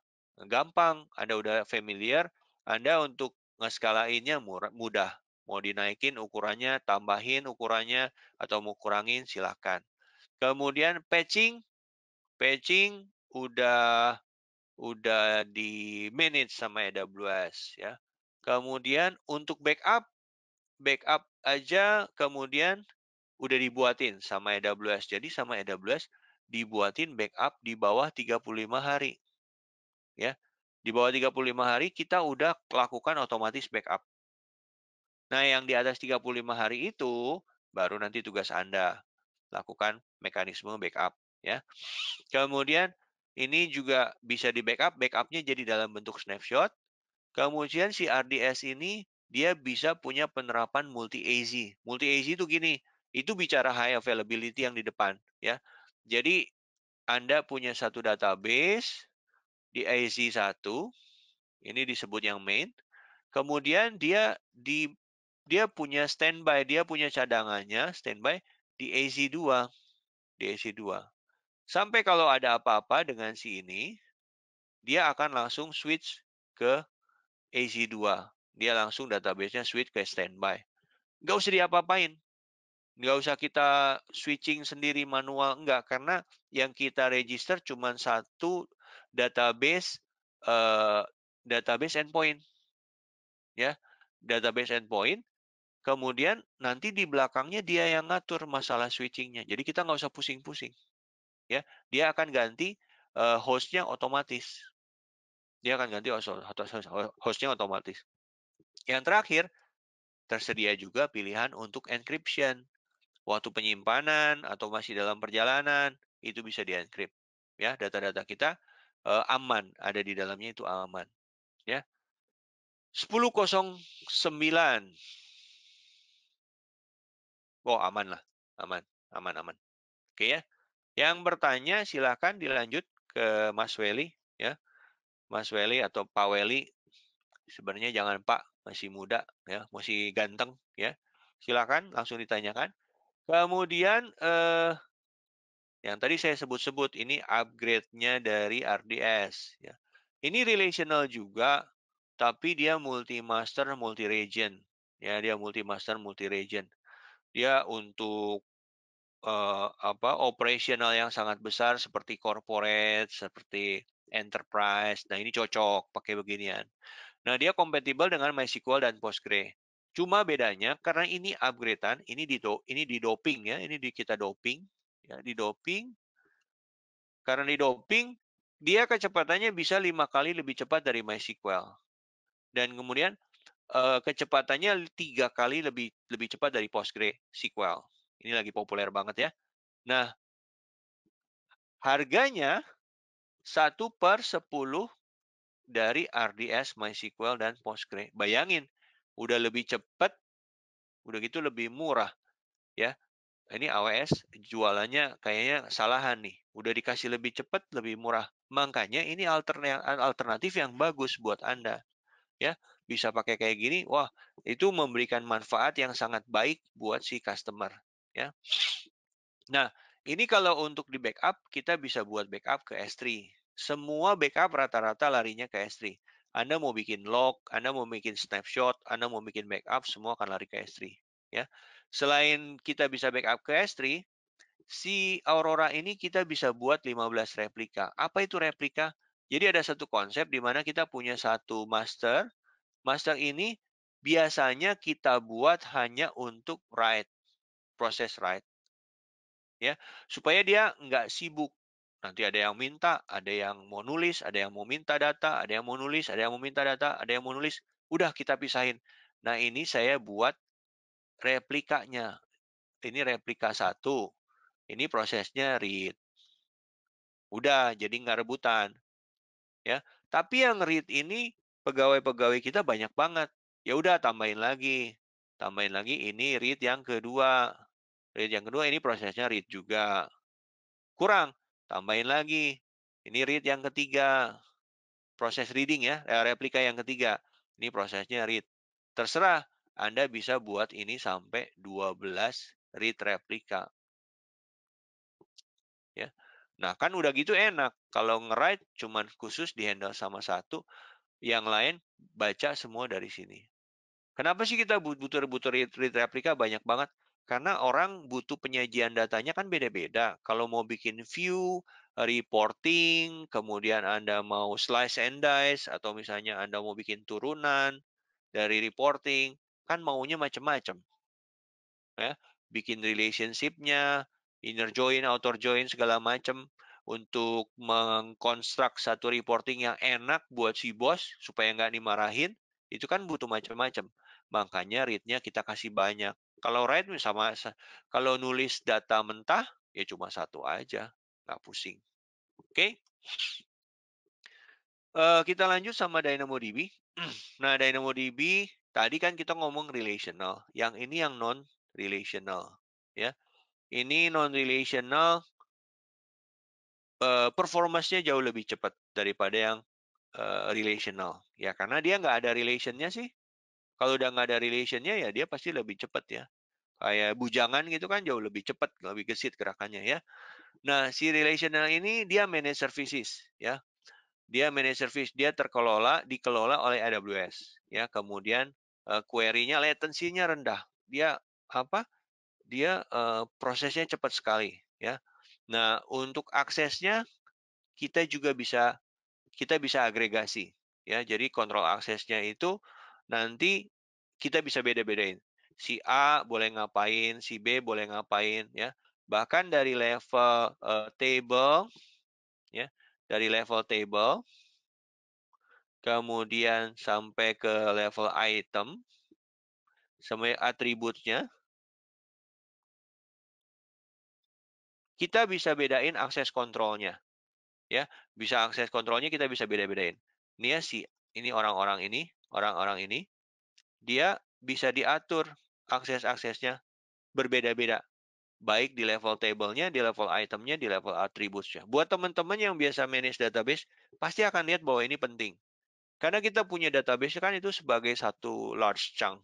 Gampang, Anda udah familiar, Anda untuk ngeskalainnya mudah. Mau dinaikin ukurannya, tambahin ukurannya, atau mau kurangin silahkan. Kemudian patching, patching udah udah di manage sama AWS ya. Kemudian untuk backup, backup aja kemudian udah dibuatin sama AWS. Jadi sama AWS dibuatin backup di bawah 35 hari. Ya. Di bawah 35 hari kita udah lakukan otomatis backup. Nah, yang di atas 35 hari itu baru nanti tugas Anda lakukan mekanisme backup ya. Kemudian ini juga bisa di backup, backupnya jadi dalam bentuk snapshot. Kemudian si RDS ini dia bisa punya penerapan multi AZ. Multi AZ itu gini, itu bicara high availability yang di depan ya. Jadi Anda punya satu database di AZ1, ini disebut yang main. Kemudian dia di dia punya standby, dia punya cadangannya standby di AC2. Di AC2. Sampai kalau ada apa-apa dengan si ini, dia akan langsung switch ke AC2. Dia langsung database-nya switch ke standby. Nggak usah diapa-apain. Nggak usah kita switching sendiri manual, enggak. Karena yang kita register cuma satu database uh, database endpoint. Ya, database endpoint Kemudian nanti di belakangnya dia yang ngatur masalah switchingnya. Jadi kita nggak usah pusing-pusing. Ya, dia akan ganti eh, hostnya otomatis. Dia akan ganti hostnya otomatis. Yang terakhir, tersedia juga pilihan untuk encryption. Waktu penyimpanan atau masih dalam perjalanan, itu bisa dienkrip. Ya, data-data kita eh, aman, ada di dalamnya itu aman. Ya. 1009 Oh, aman lah. Aman, aman, aman. Oke ya. Yang bertanya silahkan dilanjut ke Mas Weli ya. Mas Weli atau Pak Weli sebenarnya jangan Pak, masih muda ya, masih ganteng ya. Silahkan langsung ditanyakan. Kemudian eh yang tadi saya sebut-sebut ini upgrade-nya dari RDS ya. Ini relational juga tapi dia multi master multi region ya, dia multi master multi region dia ya untuk uh, apa operasional yang sangat besar seperti corporate, seperti enterprise. Nah, ini cocok pakai beginian. Nah, dia kompatibel dengan MySQL dan Postgre. Cuma bedanya karena ini upgradean, ini di ini di doping ya, ini di kita doping ya, di doping. Karena di doping, dia kecepatannya bisa lima kali lebih cepat dari MySQL. Dan kemudian Eh, kecepatannya tiga kali lebih lebih cepat dari PostgreSQL. Ini lagi populer banget ya. Nah, harganya satu per 10 dari RDS, MySQL, dan Postgre. Bayangin, udah lebih cepat, udah gitu lebih murah. ya. Ini AWS jualannya kayaknya salahan nih. Udah dikasih lebih cepat, lebih murah. Makanya ini alternatif yang bagus buat Anda ya bisa pakai kayak gini wah itu memberikan manfaat yang sangat baik buat si customer ya nah ini kalau untuk di backup kita bisa buat backup ke S3 semua backup rata-rata larinya ke S3 anda mau bikin log Anda mau bikin snapshot Anda mau bikin backup semua akan lari ke S3 ya selain kita bisa backup ke S3 si Aurora ini kita bisa buat 15 replika apa itu replika jadi ada satu konsep di mana kita punya satu master. Master ini biasanya kita buat hanya untuk write, proses write. Ya, supaya dia nggak sibuk. Nanti ada yang minta, ada yang mau nulis, ada yang mau minta data, ada yang mau nulis, ada yang mau minta data, ada yang mau nulis. Udah kita pisahin. Nah, ini saya buat replikanya. Ini replika satu. Ini prosesnya read. Udah, jadi nggak rebutan ya. Tapi yang read ini pegawai-pegawai kita banyak banget. Ya udah tambahin lagi. Tambahin lagi ini read yang kedua. Read yang kedua ini prosesnya read juga. Kurang, tambahin lagi. Ini read yang ketiga. Proses reading ya, eh, replika yang ketiga. Ini prosesnya read. Terserah Anda bisa buat ini sampai 12 read replika. Ya. Nah, kan udah gitu enak. Kalau nge-write cuman khusus di handle sama satu, yang lain baca semua dari sini. Kenapa sih kita butuh-butuh read replica banyak banget? Karena orang butuh penyajian datanya kan beda-beda. Kalau mau bikin view, reporting, kemudian Anda mau slice and dice, atau misalnya Anda mau bikin turunan dari reporting, kan maunya macam-macam. Ya, bikin relationship-nya, inner join, outer join segala macam untuk mengkonstruk satu reporting yang enak buat si bos supaya nggak dimarahin itu kan butuh macam-macam makanya read nya kita kasih banyak kalau write sama kalau nulis data mentah ya cuma satu aja nggak pusing oke okay? uh, eh, kita lanjut sama DynamoDB nah DynamoDB tadi kan kita ngomong relational yang ini yang non relational ya ini non-relational uh, performance-nya jauh lebih cepat daripada yang eh, relational. Ya, karena dia nggak ada relationnya sih. Kalau udah nggak ada relationnya, ya dia pasti lebih cepat ya. Kayak bujangan gitu kan jauh lebih cepat, lebih gesit gerakannya ya. Nah, si relational ini dia manage services ya. Dia manage service, dia terkelola, dikelola oleh AWS ya. Kemudian uh, query-nya latency-nya rendah. Dia apa? dia uh, prosesnya cepat sekali ya. Nah, untuk aksesnya kita juga bisa kita bisa agregasi ya. Jadi kontrol aksesnya itu nanti kita bisa beda-bedain. Si A boleh ngapain, si B boleh ngapain ya. Bahkan dari level uh, table ya, dari level table kemudian sampai ke level item sampai atributnya kita bisa bedain akses kontrolnya. Ya, bisa akses kontrolnya kita bisa beda-bedain. Ini ya si ini orang-orang ini, orang-orang ini dia bisa diatur akses-aksesnya berbeda-beda. Baik di level table-nya, di level item-nya, di level attributes-nya. Buat teman-teman yang biasa manage database, pasti akan lihat bahwa ini penting. Karena kita punya database kan itu sebagai satu large chunk.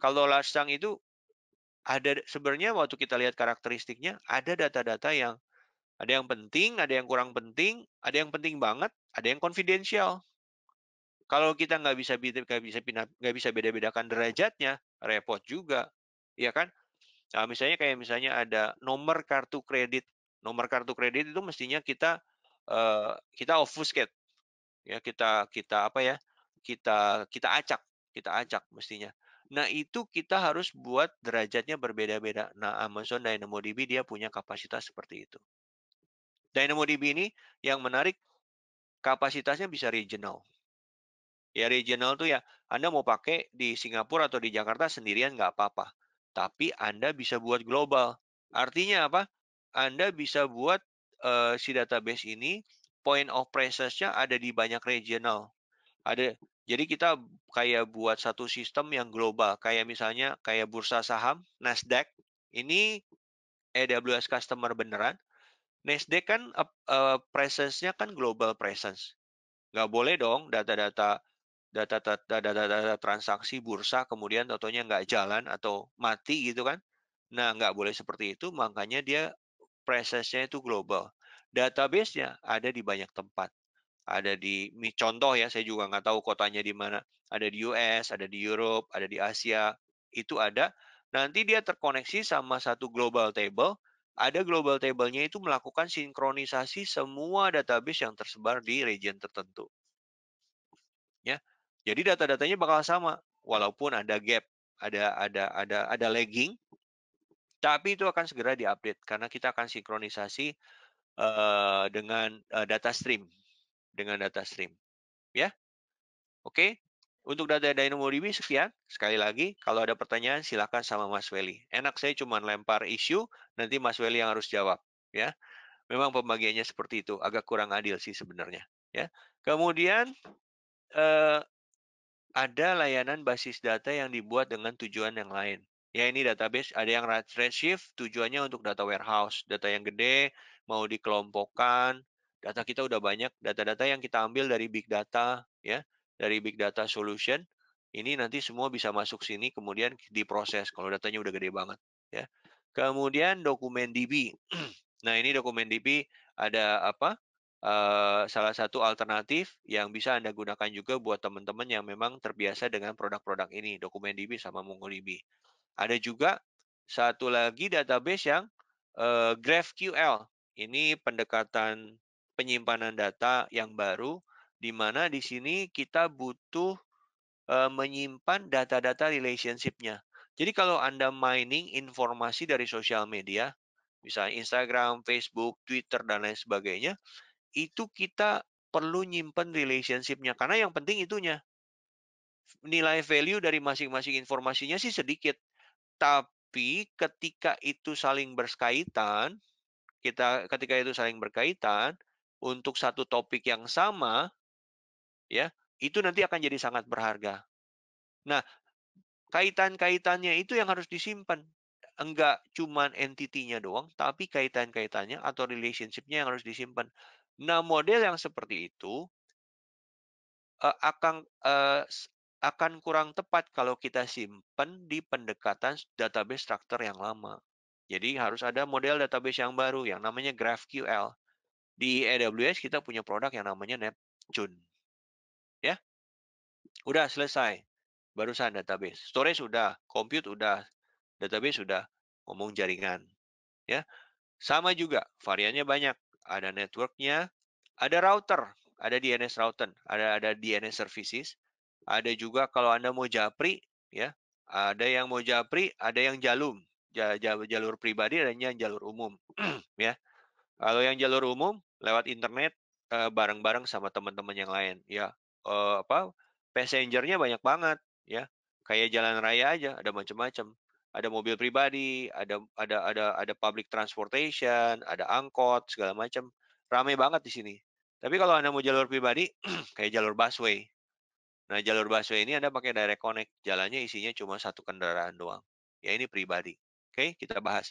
Kalau large chunk itu ada sebenarnya waktu kita lihat karakteristiknya ada data-data yang ada yang penting, ada yang kurang penting, ada yang penting banget, ada yang confidential. Kalau kita nggak bisa nggak bisa nggak bisa beda-bedakan derajatnya, repot juga, ya kan? Nah, misalnya kayak misalnya ada nomor kartu kredit, nomor kartu kredit itu mestinya kita uh, kita obfuscate, ya kita kita apa ya? Kita kita acak, kita acak mestinya. Nah, itu kita harus buat derajatnya berbeda-beda. Nah, Amazon DynamoDB dia punya kapasitas seperti itu. DynamoDB ini yang menarik kapasitasnya bisa regional. Ya, regional tuh ya, Anda mau pakai di Singapura atau di Jakarta sendirian nggak apa-apa. Tapi Anda bisa buat global. Artinya apa? Anda bisa buat uh, si database ini point of presence-nya ada di banyak regional. Ada jadi kita kayak buat satu sistem yang global, kayak misalnya kayak bursa saham Nasdaq ini AWS customer beneran. Nasdaq kan uh, presence-nya kan global presence. Nggak boleh dong data-data data-data transaksi bursa kemudian tentunya nggak jalan atau mati gitu kan. Nah, nggak boleh seperti itu, makanya dia presence-nya itu global. Database-nya ada di banyak tempat ada di contoh ya saya juga nggak tahu kotanya di mana ada di US ada di Europe ada di Asia itu ada nanti dia terkoneksi sama satu global table ada global table-nya itu melakukan sinkronisasi semua database yang tersebar di region tertentu ya jadi data-datanya bakal sama walaupun ada gap ada ada ada ada lagging tapi itu akan segera diupdate karena kita akan sinkronisasi eh, dengan eh, data stream dengan data stream. Ya, oke. Untuk data DynamoDB sekian. Sekali lagi, kalau ada pertanyaan silakan sama Mas Weli. Enak saya cuma lempar isu, nanti Mas Weli yang harus jawab. Ya, memang pembagiannya seperti itu, agak kurang adil sih sebenarnya. Ya, kemudian eh, ada layanan basis data yang dibuat dengan tujuan yang lain. Ya ini database ada yang Redshift tujuannya untuk data warehouse, data yang gede mau dikelompokkan, Data kita udah banyak, data-data yang kita ambil dari big data, ya, dari big data solution, ini nanti semua bisa masuk sini, kemudian diproses kalau datanya udah gede banget, ya. Kemudian dokumen DB. Nah, ini dokumen DB ada apa? Uh, salah satu alternatif yang bisa Anda gunakan juga buat teman-teman yang memang terbiasa dengan produk-produk ini, dokumen DB sama MongoDB. Ada juga satu lagi database yang uh, GraphQL. Ini pendekatan penyimpanan data yang baru, di mana di sini kita butuh eh, menyimpan data-data relationship-nya. Jadi kalau Anda mining informasi dari sosial media, misalnya Instagram, Facebook, Twitter, dan lain sebagainya, itu kita perlu nyimpan relationship-nya. Karena yang penting itunya. Nilai value dari masing-masing informasinya sih sedikit. Tapi ketika itu saling berkaitan, kita ketika itu saling berkaitan, untuk satu topik yang sama, ya itu nanti akan jadi sangat berharga. Nah, kaitan-kaitannya itu yang harus disimpan. Enggak cuma entitinya doang, tapi kaitan-kaitannya atau relationship-nya yang harus disimpan. Nah, model yang seperti itu e, akan e, akan kurang tepat kalau kita simpan di pendekatan database structure yang lama. Jadi harus ada model database yang baru yang namanya GraphQL. Di AWS kita punya produk yang namanya Neptune. Ya. Udah selesai. Barusan database. Storage sudah, compute sudah, database sudah, ngomong jaringan. Ya. Sama juga, variannya banyak. Ada networknya, ada router, ada DNS router, ada ada DNS services, ada juga kalau Anda mau japri ya, ada yang mau japri, ada yang jalum, jalur pribadi, dan yang jalur umum ya. Kalau yang jalur umum lewat internet bareng eh, bareng-bareng sama teman-teman yang lain ya uh, apa passengernya banyak banget ya kayak jalan raya aja ada macam-macam ada mobil pribadi ada ada ada ada public transportation ada angkot segala macam ramai banget di sini tapi kalau anda mau jalur pribadi kayak jalur busway nah jalur busway ini anda pakai direct connect jalannya isinya cuma satu kendaraan doang ya ini pribadi oke kita bahas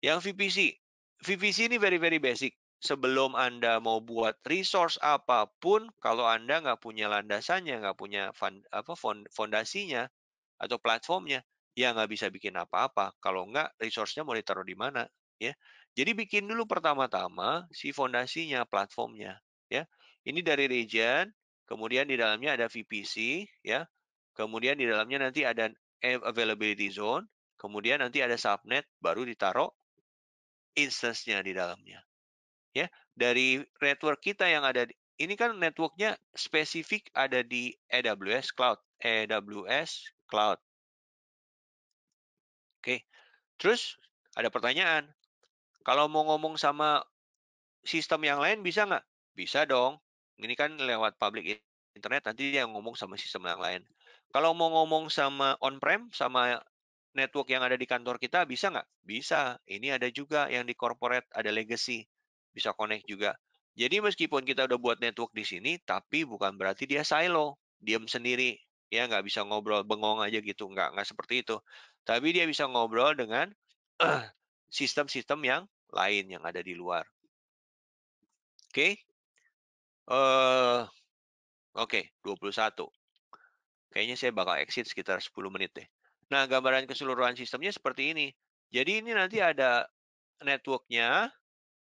yang VPC VPC ini very very basic sebelum Anda mau buat resource apapun, kalau Anda nggak punya landasannya, nggak punya fund, apa, fondasinya atau platformnya, ya nggak bisa bikin apa-apa. Kalau nggak, resource-nya mau ditaruh di mana? ya. Jadi bikin dulu pertama-tama si fondasinya, platformnya, ya. Ini dari region, kemudian di dalamnya ada VPC, ya. Kemudian di dalamnya nanti ada availability zone, kemudian nanti ada subnet, baru ditaruh instance-nya di dalamnya ya dari network kita yang ada di, ini kan networknya spesifik ada di AWS Cloud, AWS Cloud. Oke, terus ada pertanyaan, kalau mau ngomong sama sistem yang lain bisa nggak? Bisa dong. Ini kan lewat public internet, nanti dia ngomong sama sistem yang lain. Kalau mau ngomong sama on-prem, sama network yang ada di kantor kita, bisa nggak? Bisa. Ini ada juga yang di corporate, ada legacy bisa connect juga. Jadi meskipun kita udah buat network di sini, tapi bukan berarti dia silo, diam sendiri, ya nggak bisa ngobrol bengong aja gitu, nggak nggak seperti itu. Tapi dia bisa ngobrol dengan sistem-sistem yang lain yang ada di luar. Oke, okay? uh, eh, oke, okay, 21. Kayaknya saya bakal exit sekitar 10 menit deh. Nah, gambaran keseluruhan sistemnya seperti ini. Jadi ini nanti ada networknya,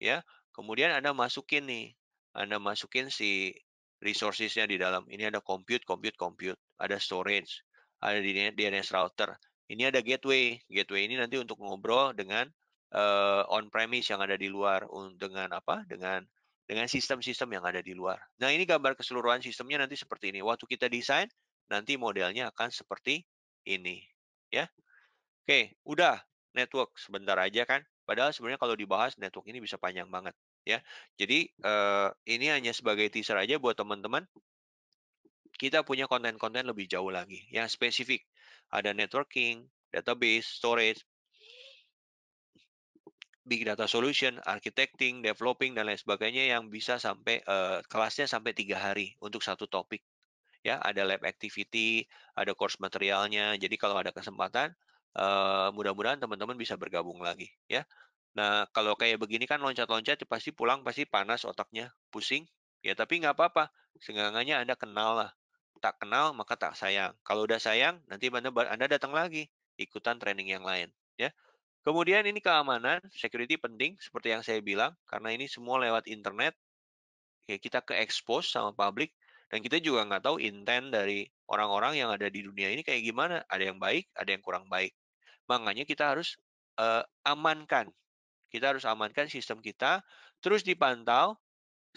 ya Kemudian Anda masukin nih, Anda masukin si resourcesnya di dalam. Ini ada compute, compute, compute. Ada storage, ada DNS router. Ini ada gateway. Gateway ini nanti untuk ngobrol dengan uh, on-premise yang ada di luar, dengan apa? Dengan dengan sistem-sistem yang ada di luar. Nah, ini gambar keseluruhan sistemnya nanti seperti ini. Waktu kita desain, nanti modelnya akan seperti ini. ya. Oke, udah network sebentar aja kan. Padahal sebenarnya kalau dibahas network ini bisa panjang banget ya. Jadi uh, ini hanya sebagai teaser aja buat teman-teman. Kita punya konten-konten lebih jauh lagi yang spesifik. Ada networking, database, storage, big data solution, architecting, developing dan lain sebagainya yang bisa sampai uh, kelasnya sampai tiga hari untuk satu topik. Ya, ada lab activity, ada course materialnya. Jadi kalau ada kesempatan, mudah-mudahan teman-teman bisa bergabung lagi ya. Nah, kalau kayak begini kan loncat-loncat ya pasti pulang pasti panas otaknya, pusing. Ya, tapi nggak apa-apa. Seenggaknya Anda kenal lah. Tak kenal maka tak sayang. Kalau udah sayang, nanti Anda datang lagi ikutan training yang lain, ya. Kemudian ini keamanan, security penting seperti yang saya bilang karena ini semua lewat internet. Ya, kita ke expose sama publik dan kita juga nggak tahu intent dari orang-orang yang ada di dunia ini kayak gimana. Ada yang baik, ada yang kurang baik. Makanya kita harus uh, amankan. Kita harus amankan sistem kita, terus dipantau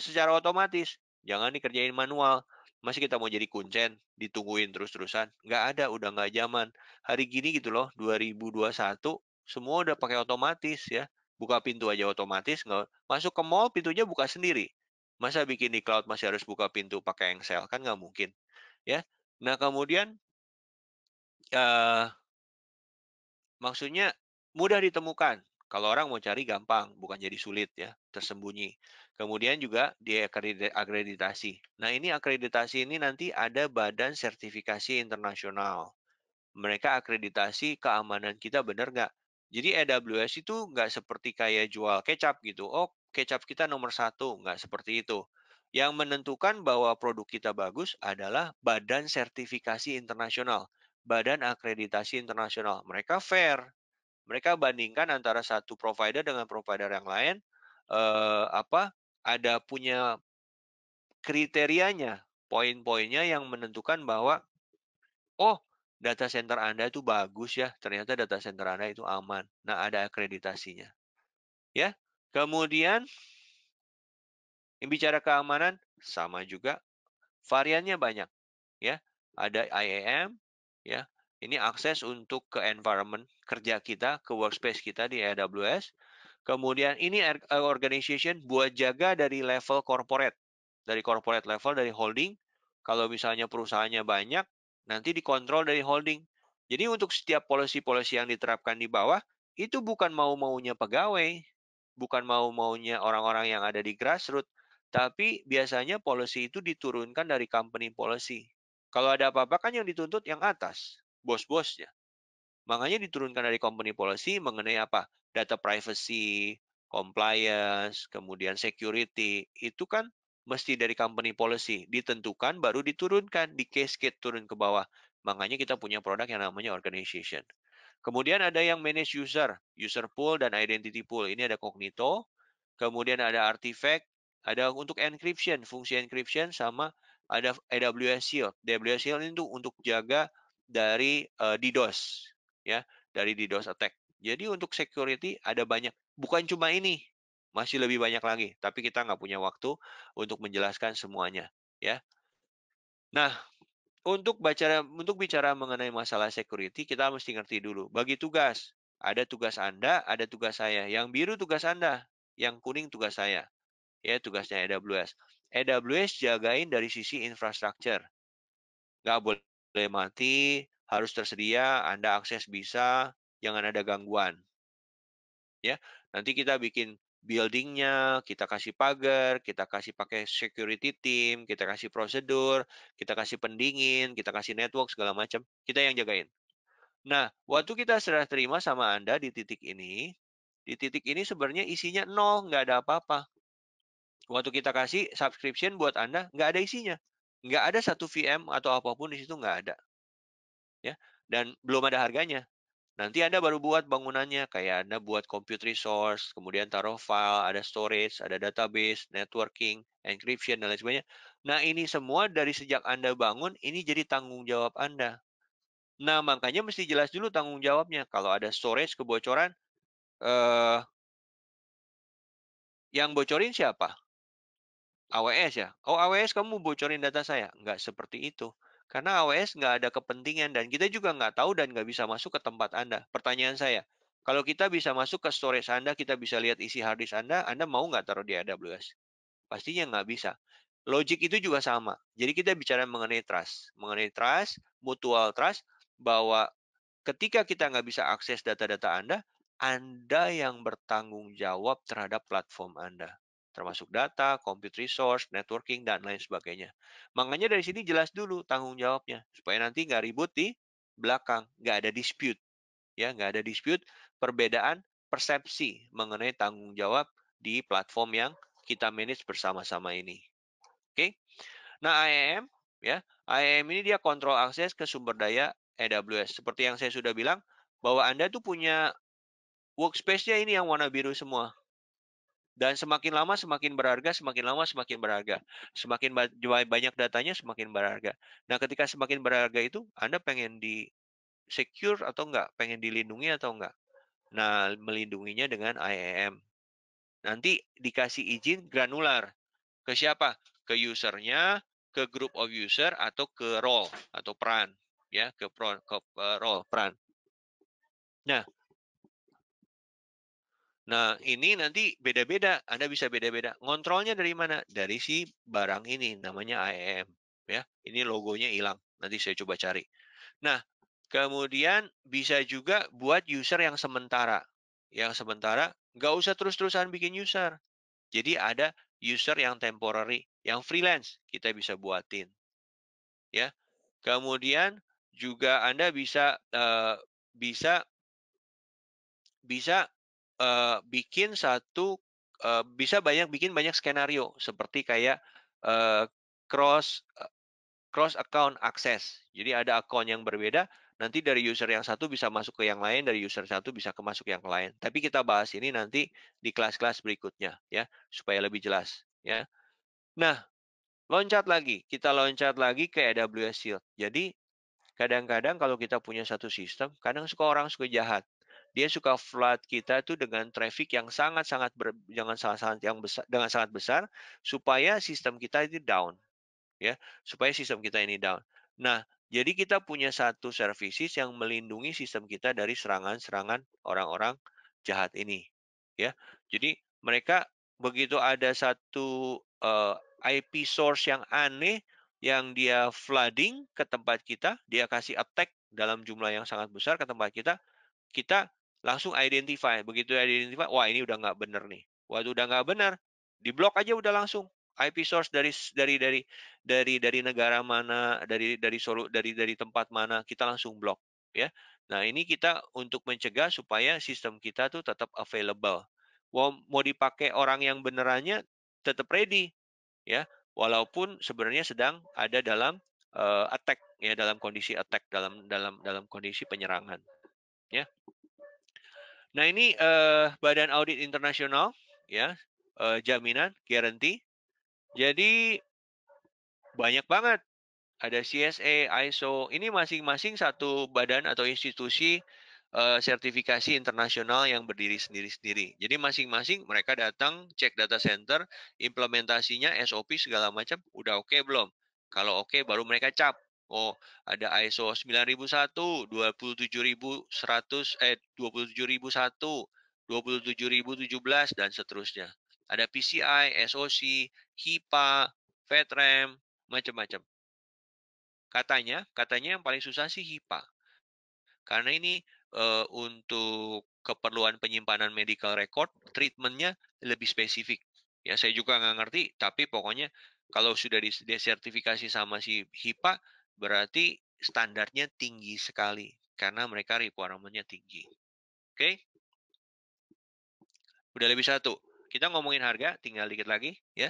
secara otomatis. Jangan dikerjain manual. Masih kita mau jadi kuncen, ditungguin terus-terusan. Nggak ada, udah nggak zaman. Hari gini gitu loh, 2021, semua udah pakai otomatis ya. Buka pintu aja otomatis, nggak masuk ke mall pintunya buka sendiri. Masa bikin di cloud masih harus buka pintu pakai engsel? Kan nggak mungkin. ya. Nah kemudian uh, Maksudnya mudah ditemukan. Kalau orang mau cari gampang, bukan jadi sulit ya, tersembunyi. Kemudian juga dia akreditasi. Nah, ini akreditasi ini nanti ada badan sertifikasi internasional. Mereka akreditasi keamanan kita benar nggak? Jadi AWS itu nggak seperti kayak jual kecap gitu. Oh, kecap kita nomor satu, nggak seperti itu. Yang menentukan bahwa produk kita bagus adalah badan sertifikasi internasional badan akreditasi internasional. Mereka fair. Mereka bandingkan antara satu provider dengan provider yang lain eh, apa ada punya kriterianya, poin-poinnya yang menentukan bahwa oh, data center Anda itu bagus ya, ternyata data center Anda itu aman. Nah, ada akreditasinya. Ya. Kemudian yang bicara keamanan sama juga variannya banyak, ya. Ada IAM, ya. Ini akses untuk ke environment kerja kita, ke workspace kita di AWS. Kemudian ini er, eh, organization buat jaga dari level corporate, dari corporate level, dari holding. Kalau misalnya perusahaannya banyak, nanti dikontrol dari holding. Jadi untuk setiap polisi-polisi yang diterapkan di bawah, itu bukan mau-maunya pegawai, bukan mau-maunya orang-orang yang ada di grassroots, tapi biasanya policy itu diturunkan dari company policy. Kalau ada apa-apa kan yang dituntut yang atas, bos-bosnya. Makanya diturunkan dari company policy mengenai apa? Data privacy, compliance, kemudian security. Itu kan mesti dari company policy. Ditentukan baru diturunkan, di cascade turun ke bawah. Makanya kita punya produk yang namanya organization. Kemudian ada yang manage user, user pool dan identity pool. Ini ada Cognito, kemudian ada artifact, ada untuk encryption, fungsi encryption sama ada AWS Shield. AWS Shield itu untuk jaga dari uh, DDoS ya, dari DDoS attack. Jadi untuk security ada banyak, bukan cuma ini, masih lebih banyak lagi, tapi kita nggak punya waktu untuk menjelaskan semuanya ya. Nah, untuk bicara untuk bicara mengenai masalah security kita mesti ngerti dulu. Bagi tugas, ada tugas Anda, ada tugas saya. Yang biru tugas Anda, yang kuning tugas saya. Ya, tugasnya AWS. AWS jagain dari sisi infrastruktur. Nggak boleh mati, harus tersedia, Anda akses bisa, jangan ada gangguan. Ya, nanti kita bikin buildingnya, kita kasih pagar, kita kasih pakai security team, kita kasih prosedur, kita kasih pendingin, kita kasih network segala macam, kita yang jagain. Nah, waktu kita serah terima sama Anda di titik ini, di titik ini sebenarnya isinya nol, nggak ada apa-apa. Waktu kita kasih subscription buat Anda, nggak ada isinya. Nggak ada satu VM atau apapun di situ nggak ada. ya Dan belum ada harganya. Nanti Anda baru buat bangunannya, kayak Anda buat compute resource, kemudian taruh file, ada storage, ada database, networking, encryption, dan lain sebagainya. Nah, ini semua dari sejak Anda bangun, ini jadi tanggung jawab Anda. Nah, makanya mesti jelas dulu tanggung jawabnya. Kalau ada storage kebocoran, eh, yang bocorin siapa? AWS ya? Oh AWS kamu bocorin data saya? Nggak seperti itu. Karena AWS nggak ada kepentingan dan kita juga nggak tahu dan nggak bisa masuk ke tempat Anda. Pertanyaan saya, kalau kita bisa masuk ke storage Anda, kita bisa lihat isi hard Anda, Anda mau nggak taruh di AWS? Pastinya nggak bisa. Logik itu juga sama. Jadi kita bicara mengenai trust. Mengenai trust, mutual trust, bahwa ketika kita nggak bisa akses data-data Anda, Anda yang bertanggung jawab terhadap platform Anda termasuk data, compute resource, networking, dan lain sebagainya. Makanya dari sini jelas dulu tanggung jawabnya, supaya nanti nggak ribut di belakang, nggak ada dispute. Ya, nggak ada dispute, perbedaan persepsi mengenai tanggung jawab di platform yang kita manage bersama-sama ini. Oke. Okay? Nah, IAM ya, IAM ini dia kontrol akses ke sumber daya AWS. Seperti yang saya sudah bilang bahwa Anda tuh punya workspace-nya ini yang warna biru semua dan semakin lama semakin berharga, semakin lama semakin berharga. Semakin banyak datanya semakin berharga. Nah, ketika semakin berharga itu Anda pengen di secure atau enggak, pengen dilindungi atau enggak. Nah, melindunginya dengan IAM. E Nanti dikasih izin granular. Ke siapa? Ke usernya, ke group of user atau ke role atau peran, ya, ke pro, ke eh, role peran. Nah, Nah, ini nanti beda-beda, Anda bisa beda-beda. Ngontrolnya dari mana? Dari si barang ini, namanya AEM. Ya, ini logonya hilang. Nanti saya coba cari. Nah, kemudian bisa juga buat user yang sementara. Yang sementara, nggak usah terus-terusan bikin user. Jadi ada user yang temporary, yang freelance kita bisa buatin. Ya, kemudian juga Anda bisa uh, bisa bisa uh, bikin satu uh, bisa banyak bikin banyak skenario seperti kayak uh, cross uh, cross account access. Jadi ada account yang berbeda, nanti dari user yang satu bisa masuk ke yang lain, dari user satu bisa ke masuk yang lain. Tapi kita bahas ini nanti di kelas-kelas berikutnya ya, supaya lebih jelas ya. Nah, loncat lagi, kita loncat lagi ke AWS Shield. Jadi kadang-kadang kalau kita punya satu sistem, kadang suka orang suka jahat dia suka flood kita itu dengan traffic yang sangat-sangat jangan sangat-sangat yang besar dengan sangat besar supaya sistem kita ini down ya supaya sistem kita ini down. Nah, jadi kita punya satu services yang melindungi sistem kita dari serangan-serangan orang-orang jahat ini ya. Jadi mereka begitu ada satu uh, eh, IP source yang aneh yang dia flooding ke tempat kita, dia kasih attack dalam jumlah yang sangat besar ke tempat kita, kita langsung identify. Begitu identify, wah ini udah nggak bener nih. Waktu udah nggak bener, blok aja udah langsung. IP source dari dari dari dari dari negara mana, dari dari solo dari dari tempat mana, kita langsung blok, ya. Nah, ini kita untuk mencegah supaya sistem kita tuh tetap available. Mau mau dipakai orang yang benerannya tetap ready, ya. Walaupun sebenarnya sedang ada dalam uh, attack ya dalam kondisi attack dalam dalam dalam kondisi penyerangan ya Nah ini eh, Badan Audit Internasional ya eh, jaminan guarantee. Jadi banyak banget ada CSA, ISO. Ini masing-masing satu badan atau institusi eh, sertifikasi internasional yang berdiri sendiri-sendiri. Jadi masing-masing mereka datang cek data center, implementasinya, SOP segala macam udah oke okay belum? Kalau oke okay, baru mereka cap Oh, ada ISO 9001, 27100 eh 27001, 27017 dan seterusnya. Ada PCI, SOC, HIPAA, FedRAMP, macam-macam. Katanya, katanya yang paling susah sih HIPAA. Karena ini uh, untuk keperluan penyimpanan medical record, treatmentnya lebih spesifik. Ya, saya juga nggak ngerti, tapi pokoknya kalau sudah disertifikasi sama si HIPAA, Berarti standarnya tinggi sekali karena mereka requirementnya tinggi. Oke? Okay? Udah lebih satu. Kita ngomongin harga, tinggal dikit lagi ya.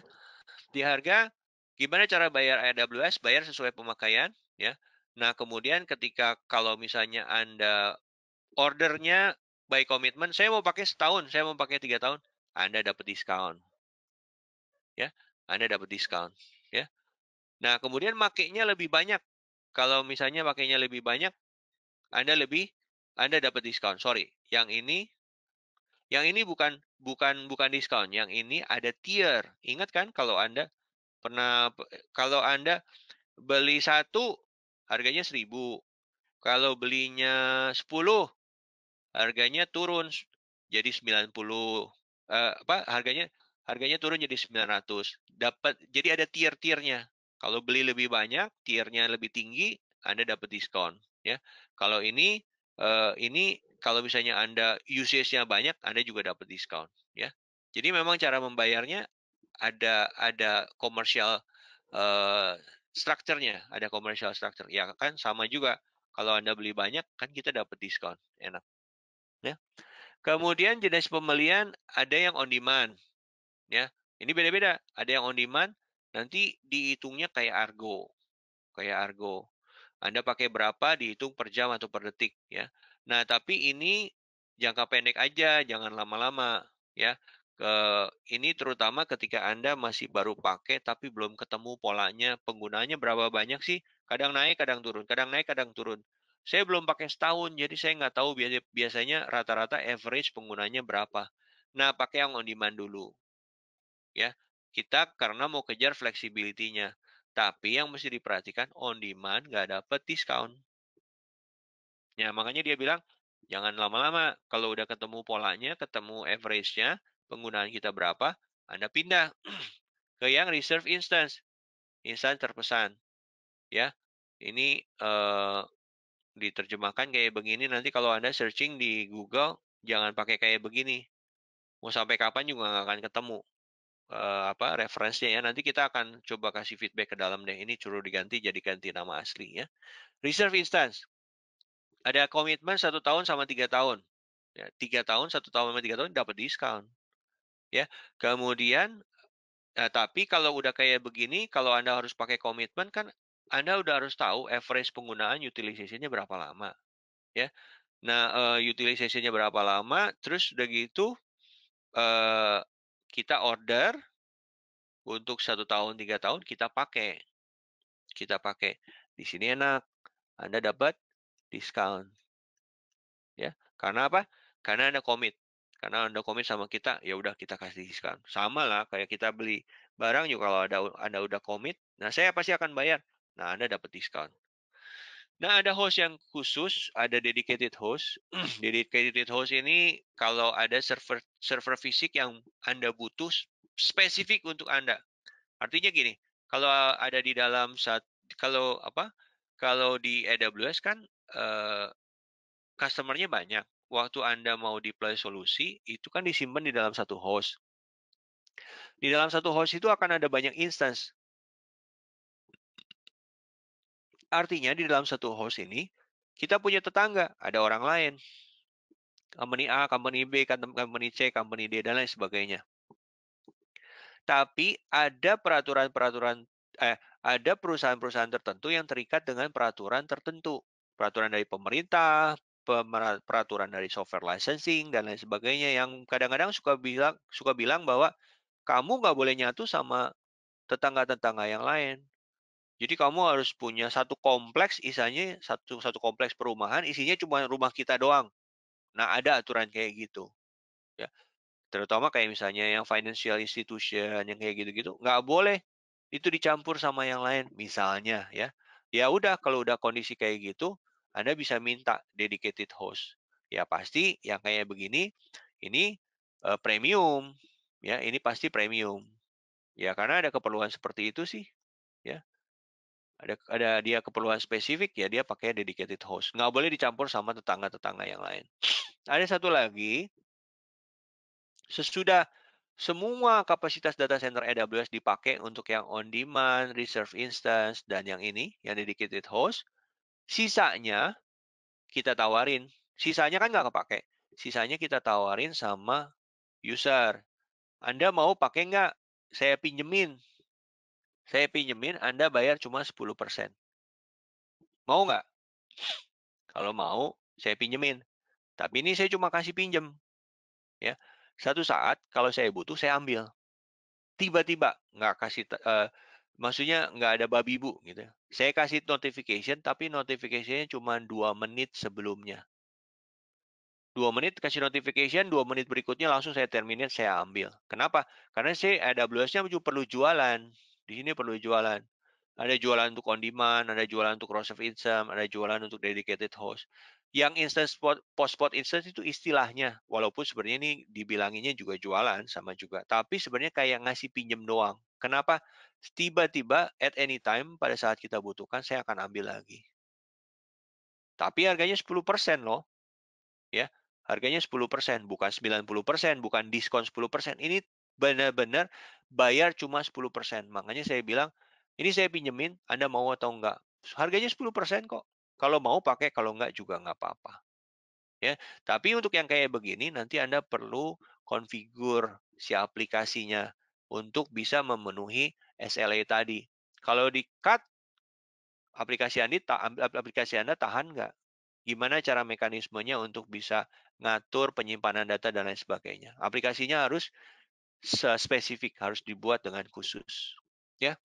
Di harga gimana cara bayar AWS? Bayar sesuai pemakaian ya. Nah, kemudian ketika kalau misalnya Anda ordernya by commitment, saya mau pakai setahun, saya mau pakai tiga tahun, Anda dapat diskon. Ya, Anda dapat diskon. Ya. Nah, kemudian makainya lebih banyak kalau misalnya pakainya lebih banyak, Anda lebih Anda dapat diskon. Sorry, yang ini yang ini bukan bukan bukan diskon, yang ini ada tier. Ingat kan kalau Anda pernah kalau Anda beli satu harganya 1000. Kalau belinya 10 harganya turun jadi 90 eh, apa harganya harganya turun jadi 900 dapat jadi ada tier-tiernya kalau beli lebih banyak, tiernya lebih tinggi, Anda dapat diskon. Ya, kalau ini eh, ini kalau misalnya Anda usage-nya banyak, Anda juga dapat diskon. Ya, jadi memang cara membayarnya ada ada komersial eh, strukturnya, ada komersial struktur. Ya kan sama juga kalau Anda beli banyak kan kita dapat diskon, enak. Ya. Kemudian jenis pembelian ada yang on demand. Ya, ini beda-beda. Ada yang on demand, Nanti dihitungnya kayak argo. Kayak argo. Anda pakai berapa dihitung per jam atau per detik ya. Nah, tapi ini jangka pendek aja, jangan lama-lama ya. Ke, ini terutama ketika Anda masih baru pakai tapi belum ketemu polanya, penggunanya berapa banyak sih? Kadang naik, kadang turun, kadang naik, kadang turun. Saya belum pakai setahun, jadi saya nggak tahu biasanya rata-rata average penggunanya berapa. Nah, pakai yang on demand dulu. Ya, kita karena mau kejar fleksibilitinya. Tapi yang mesti diperhatikan on demand nggak dapat discount. Ya makanya dia bilang jangan lama-lama. Kalau udah ketemu polanya, ketemu average-nya, penggunaan kita berapa, Anda pindah ke yang reserve instance, instance terpesan. Ya, ini eh, diterjemahkan kayak begini. Nanti kalau Anda searching di Google, jangan pakai kayak begini. Mau sampai kapan juga nggak akan ketemu uh, apa referensinya ya. Nanti kita akan coba kasih feedback ke dalam deh. Ini curu diganti jadi ganti nama asli ya. Reserve instance. Ada komitmen satu tahun sama tiga tahun. Ya, tiga tahun, satu tahun sama tiga tahun dapat diskon. Ya, kemudian Nah, tapi kalau udah kayak begini, kalau Anda harus pakai komitmen kan Anda udah harus tahu average penggunaan utilisasinya berapa lama. Ya. Nah, uh, eh, utilisasinya berapa lama, terus udah gitu uh, kita order untuk satu tahun tiga tahun kita pakai kita pakai di sini enak anda dapat diskon ya karena apa karena anda komit karena anda komit sama kita ya udah kita kasih diskon sama lah kayak kita beli barang juga kalau ada anda udah komit nah saya pasti akan bayar nah anda dapat diskon Nah, ada host yang khusus, ada dedicated host. dedicated host ini kalau ada server server fisik yang Anda butuh spesifik untuk Anda. Artinya gini, kalau ada di dalam saat kalau apa? Kalau di AWS kan eh, customernya banyak. Waktu Anda mau deploy solusi, itu kan disimpan di dalam satu host. Di dalam satu host itu akan ada banyak instance. Artinya di dalam satu host ini kita punya tetangga, ada orang lain. Company A, company B, kan, company C, company D dan lain sebagainya. Tapi ada peraturan-peraturan eh ada perusahaan-perusahaan tertentu yang terikat dengan peraturan tertentu. Peraturan dari pemerintah, peraturan dari software licensing dan lain sebagainya yang kadang-kadang suka bilang suka bilang bahwa kamu nggak boleh nyatu sama tetangga-tetangga yang lain jadi kamu harus punya satu kompleks misalnya satu satu kompleks perumahan isinya cuma rumah kita doang. Nah, ada aturan kayak gitu. Ya. Terutama kayak misalnya yang financial institution yang kayak gitu-gitu nggak boleh itu dicampur sama yang lain misalnya ya. Ya udah kalau udah kondisi kayak gitu, Anda bisa minta dedicated host. Ya pasti yang kayak begini ini uh, premium ya, ini pasti premium. Ya karena ada keperluan seperti itu sih ya ada ada dia keperluan spesifik ya dia pakai dedicated host nggak boleh dicampur sama tetangga-tetangga yang lain ada satu lagi sesudah semua kapasitas data center AWS dipakai untuk yang on demand, reserve instance, dan yang ini, yang dedicated host. Sisanya kita tawarin. Sisanya kan nggak kepake. Sisanya kita tawarin sama user. Anda mau pakai nggak? Saya pinjemin saya pinjemin, Anda bayar cuma 10%. Mau nggak? Kalau mau, saya pinjemin. Tapi ini saya cuma kasih pinjem. Ya, satu saat kalau saya butuh, saya ambil. Tiba-tiba nggak kasih, uh, maksudnya nggak ada babi bu gitu. Ya. Saya kasih notification, tapi notificationnya cuma dua menit sebelumnya. Dua menit kasih notification, dua menit berikutnya langsung saya terminate, saya ambil. Kenapa? Karena saya AWS-nya perlu jualan. Di sini perlu jualan. Ada jualan untuk on demand, ada jualan untuk cross of ada jualan untuk dedicated host. Yang instance spot, post spot instant itu istilahnya, walaupun sebenarnya ini dibilanginnya juga jualan sama juga, tapi sebenarnya kayak ngasih pinjem doang. Kenapa? Tiba-tiba at any time pada saat kita butuhkan saya akan ambil lagi. Tapi harganya 10% loh. Ya, harganya 10%, bukan 90%, bukan diskon 10%. Ini benar-benar bayar cuma 10%. Makanya saya bilang, ini saya pinjemin, Anda mau atau enggak. Harganya 10% kok. Kalau mau pakai, kalau enggak juga enggak apa-apa. Ya, tapi untuk yang kayak begini nanti Anda perlu konfigur si aplikasinya untuk bisa memenuhi SLA tadi. Kalau di cut aplikasi Anda aplikasi Anda tahan nggak? Gimana cara mekanismenya untuk bisa ngatur penyimpanan data dan lain sebagainya? Aplikasinya harus spesifik harus dibuat dengan khusus ya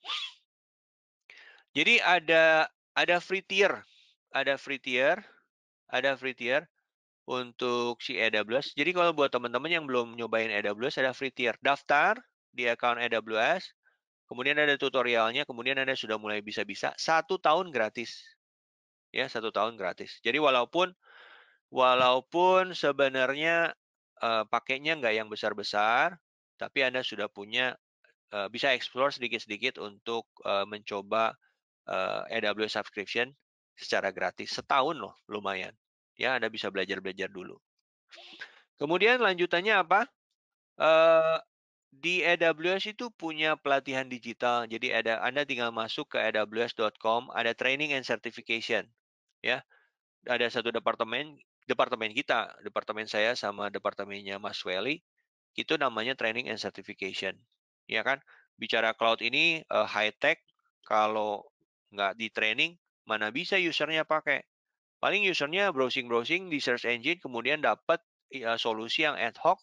jadi ada ada free tier ada free tier ada free tier untuk si AWS jadi kalau buat teman-teman yang belum nyobain AWS ada free tier daftar di account AWS kemudian ada tutorialnya kemudian anda sudah mulai bisa-bisa satu tahun gratis ya satu tahun gratis jadi walaupun walaupun sebenarnya uh, pakainya nggak yang besar-besar tapi Anda sudah punya uh, bisa explore sedikit-sedikit untuk uh, mencoba uh, eh, AWS subscription secara gratis setahun loh, lumayan. Ya, Anda bisa belajar-belajar dulu. Kemudian lanjutannya apa? Uh, di AWS itu punya pelatihan digital. Jadi ada Anda tinggal masuk ke aws.com, ada training and certification. Ya. Ada satu departemen, departemen kita, departemen saya sama departemennya Mas Welly itu namanya training and certification. Ya kan? Bicara cloud ini uh, high tech, kalau nggak di training, mana bisa usernya pakai? Paling usernya browsing-browsing di search engine, kemudian dapat uh, ya, solusi yang ad hoc,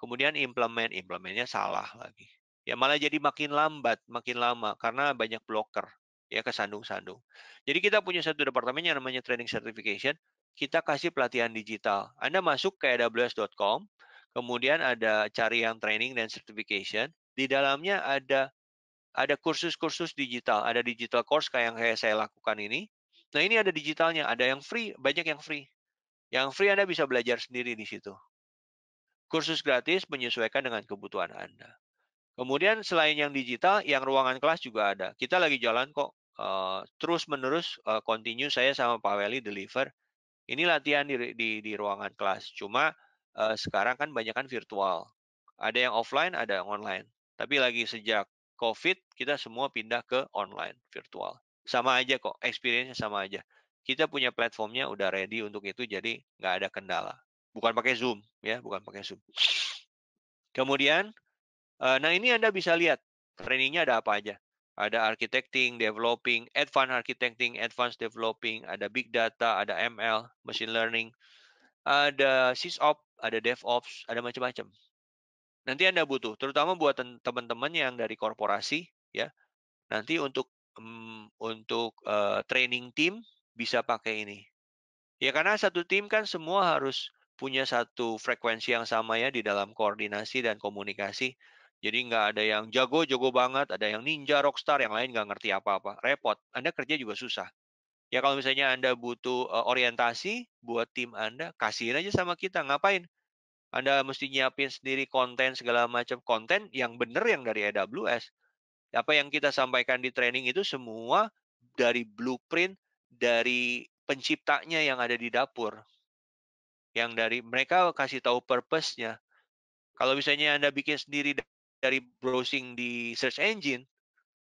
kemudian implement, implementnya salah lagi. Ya malah jadi makin lambat, makin lama karena banyak blocker ya kesandung-sandung. Jadi kita punya satu departemen yang namanya training certification, kita kasih pelatihan digital. Anda masuk ke aws.com, Kemudian ada cari yang training dan certification. Di dalamnya ada ada kursus-kursus digital, ada digital course kayak yang saya lakukan ini. Nah, ini ada digitalnya, ada yang free, banyak yang free. Yang free Anda bisa belajar sendiri di situ. Kursus gratis menyesuaikan dengan kebutuhan Anda. Kemudian selain yang digital, yang ruangan kelas juga ada. Kita lagi jalan kok, eh, terus menerus eh, continue saya sama Pak Weli deliver. Ini latihan di, di, di ruangan kelas. Cuma uh, sekarang kan banyak kan virtual. Ada yang offline, ada yang online. Tapi lagi sejak COVID, kita semua pindah ke online, virtual. Sama aja kok, experience-nya sama aja. Kita punya platformnya udah ready untuk itu, jadi nggak ada kendala. Bukan pakai Zoom, ya, bukan pakai Zoom. Kemudian, eh, nah ini Anda bisa lihat, trainingnya ada apa aja. Ada architecting, developing, advanced architecting, advanced developing, ada big data, ada ML, machine learning, ada sysop, ada DevOps, ada macam-macam. Nanti Anda butuh, terutama buat teman-teman yang dari korporasi, ya. Nanti untuk um, untuk uh, training team bisa pakai ini. Ya karena satu tim kan semua harus punya satu frekuensi yang sama ya di dalam koordinasi dan komunikasi. Jadi nggak ada yang jago-jago banget, ada yang ninja, rockstar, yang lain nggak ngerti apa-apa. Repot, Anda kerja juga susah. Ya kalau misalnya Anda butuh orientasi buat tim Anda, kasihin aja sama kita. Ngapain? Anda mesti nyiapin sendiri konten segala macam konten yang benar yang dari AWS. Apa yang kita sampaikan di training itu semua dari blueprint dari penciptanya yang ada di dapur. Yang dari mereka kasih tahu purpose-nya. Kalau misalnya Anda bikin sendiri dari browsing di search engine,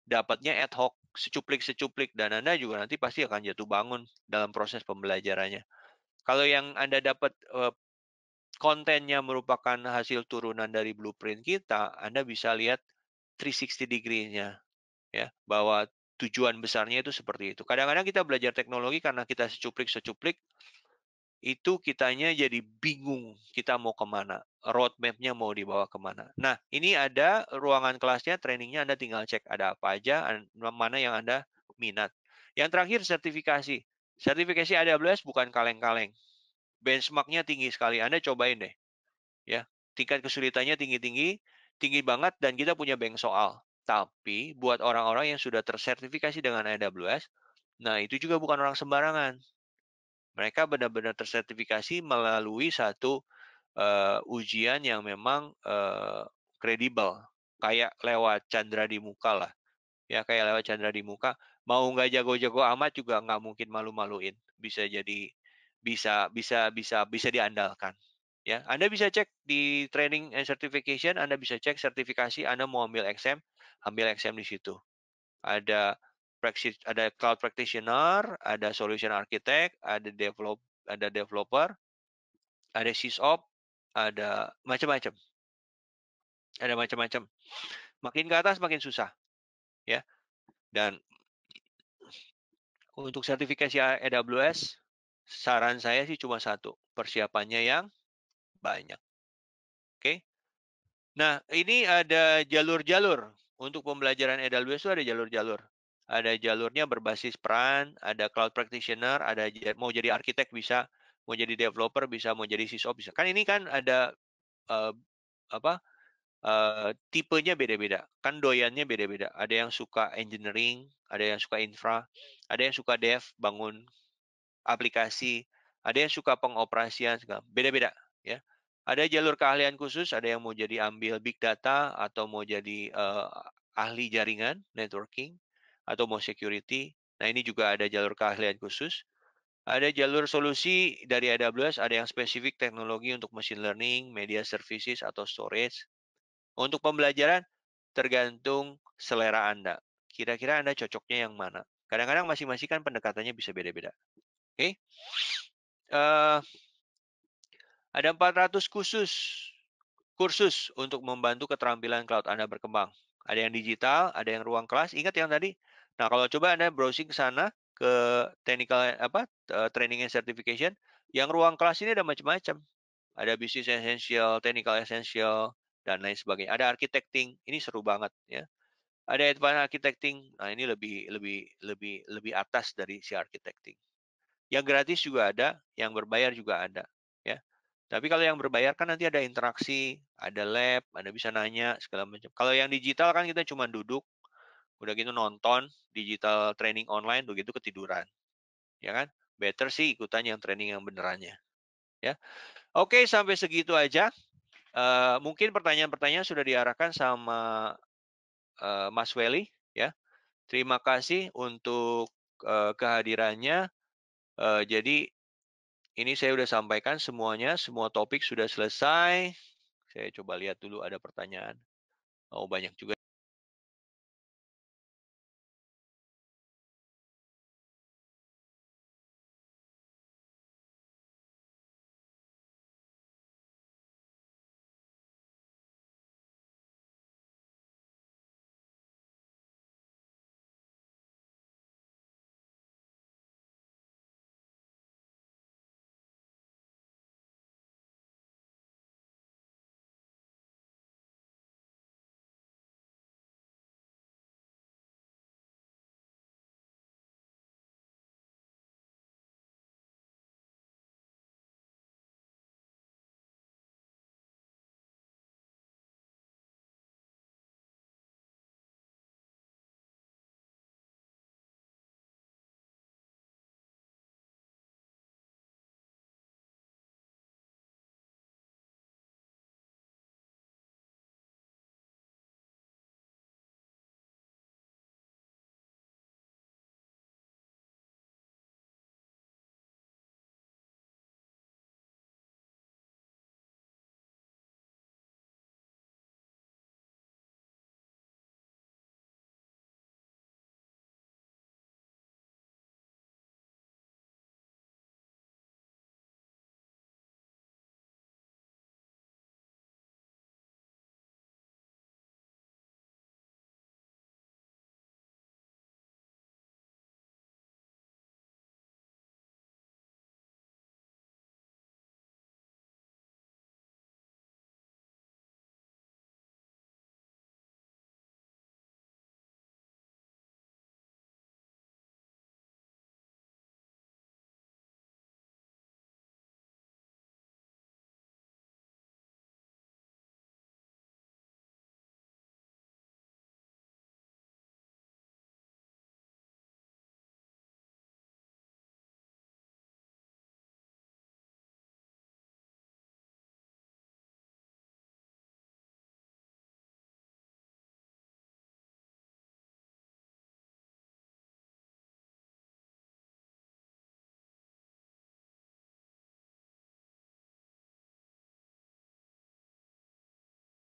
dapatnya ad hoc secuplik-secuplik dan Anda juga nanti pasti akan jatuh bangun dalam proses pembelajarannya. Kalau yang Anda dapat eh, kontennya merupakan hasil turunan dari blueprint kita, Anda bisa lihat 360 degree-nya ya, bahwa tujuan besarnya itu seperti itu. Kadang-kadang kita belajar teknologi karena kita secuplik-secuplik itu kitanya jadi bingung kita mau kemana, roadmapnya mau dibawa kemana. Nah, ini ada ruangan kelasnya, trainingnya Anda tinggal cek ada apa aja, mana yang Anda minat. Yang terakhir, sertifikasi. Sertifikasi AWS bukan kaleng-kaleng. Benchmarknya tinggi sekali, Anda cobain deh. ya Tingkat kesulitannya tinggi-tinggi, tinggi banget, dan kita punya bank soal. Tapi buat orang-orang yang sudah tersertifikasi dengan AWS, nah itu juga bukan orang sembarangan mereka benar-benar tersertifikasi melalui satu uh, ujian yang memang eh, kredibel, uh, kayak lewat Chandra di muka lah, ya kayak lewat Chandra di muka. Mau nggak jago-jago amat juga nggak mungkin malu-maluin, bisa jadi bisa bisa bisa bisa diandalkan. Ya, Anda bisa cek di training and certification, Anda bisa cek sertifikasi Anda mau ambil exam, ambil exam di situ. Ada ada cloud practitioner, ada solution architect, ada develop, ada developer, ada sysop, ada macam-macam. Ada macam-macam. Makin ke atas makin susah. Ya. Dan untuk sertifikasi AWS saran saya sih cuma satu, persiapannya yang banyak. Oke. Okay? Nah, ini ada jalur-jalur untuk pembelajaran AWS itu ada jalur-jalur ada jalurnya berbasis peran, ada cloud practitioner, ada mau jadi arsitek bisa, mau jadi developer bisa, mau jadi sysop bisa. Kan ini kan ada uh, apa? Uh, tipenya beda-beda. Kan doyannya beda-beda. Ada yang suka engineering, ada yang suka infra, ada yang suka dev bangun aplikasi, ada yang suka pengoperasian segala. Beda-beda ya. Ada jalur keahlian khusus, ada yang mau jadi ambil big data atau mau jadi uh, ahli jaringan networking atau mau security. Nah, ini juga ada jalur keahlian khusus. Ada jalur solusi dari AWS, ada yang spesifik teknologi untuk machine learning, media services, atau storage. Untuk pembelajaran, tergantung selera Anda. Kira-kira Anda cocoknya yang mana. Kadang-kadang masing-masing kan pendekatannya bisa beda-beda. Oke. Okay? Uh, eh, ada 400 khusus kursus untuk membantu keterampilan cloud Anda berkembang. Ada yang digital, ada yang ruang kelas. Ingat yang tadi, Nah, kalau coba Anda browsing ke sana ke technical apa eh, training and certification, yang ruang kelas ini ada macam-macam. Ada business essential, technical essential, dan lain sebagainya. Ada architecting, ini seru banget ya. Ada advanced architecting, nah ini lebih lebih lebih lebih atas dari si architecting. Yang gratis juga ada, yang berbayar juga ada ya. Tapi kalau yang berbayar kan nanti ada interaksi, ada lab, Anda bisa nanya segala macam. Kalau yang digital kan kita cuma duduk, udah gitu nonton digital training online begitu ketiduran ya kan better sih ikutan yang training yang benerannya ya oke sampai segitu aja uh, mungkin pertanyaan-pertanyaan sudah diarahkan sama uh, Mas welly ya terima kasih untuk uh, kehadirannya uh, jadi ini saya sudah sampaikan semuanya, semua topik sudah selesai. Saya coba lihat dulu ada pertanyaan. Oh, banyak juga.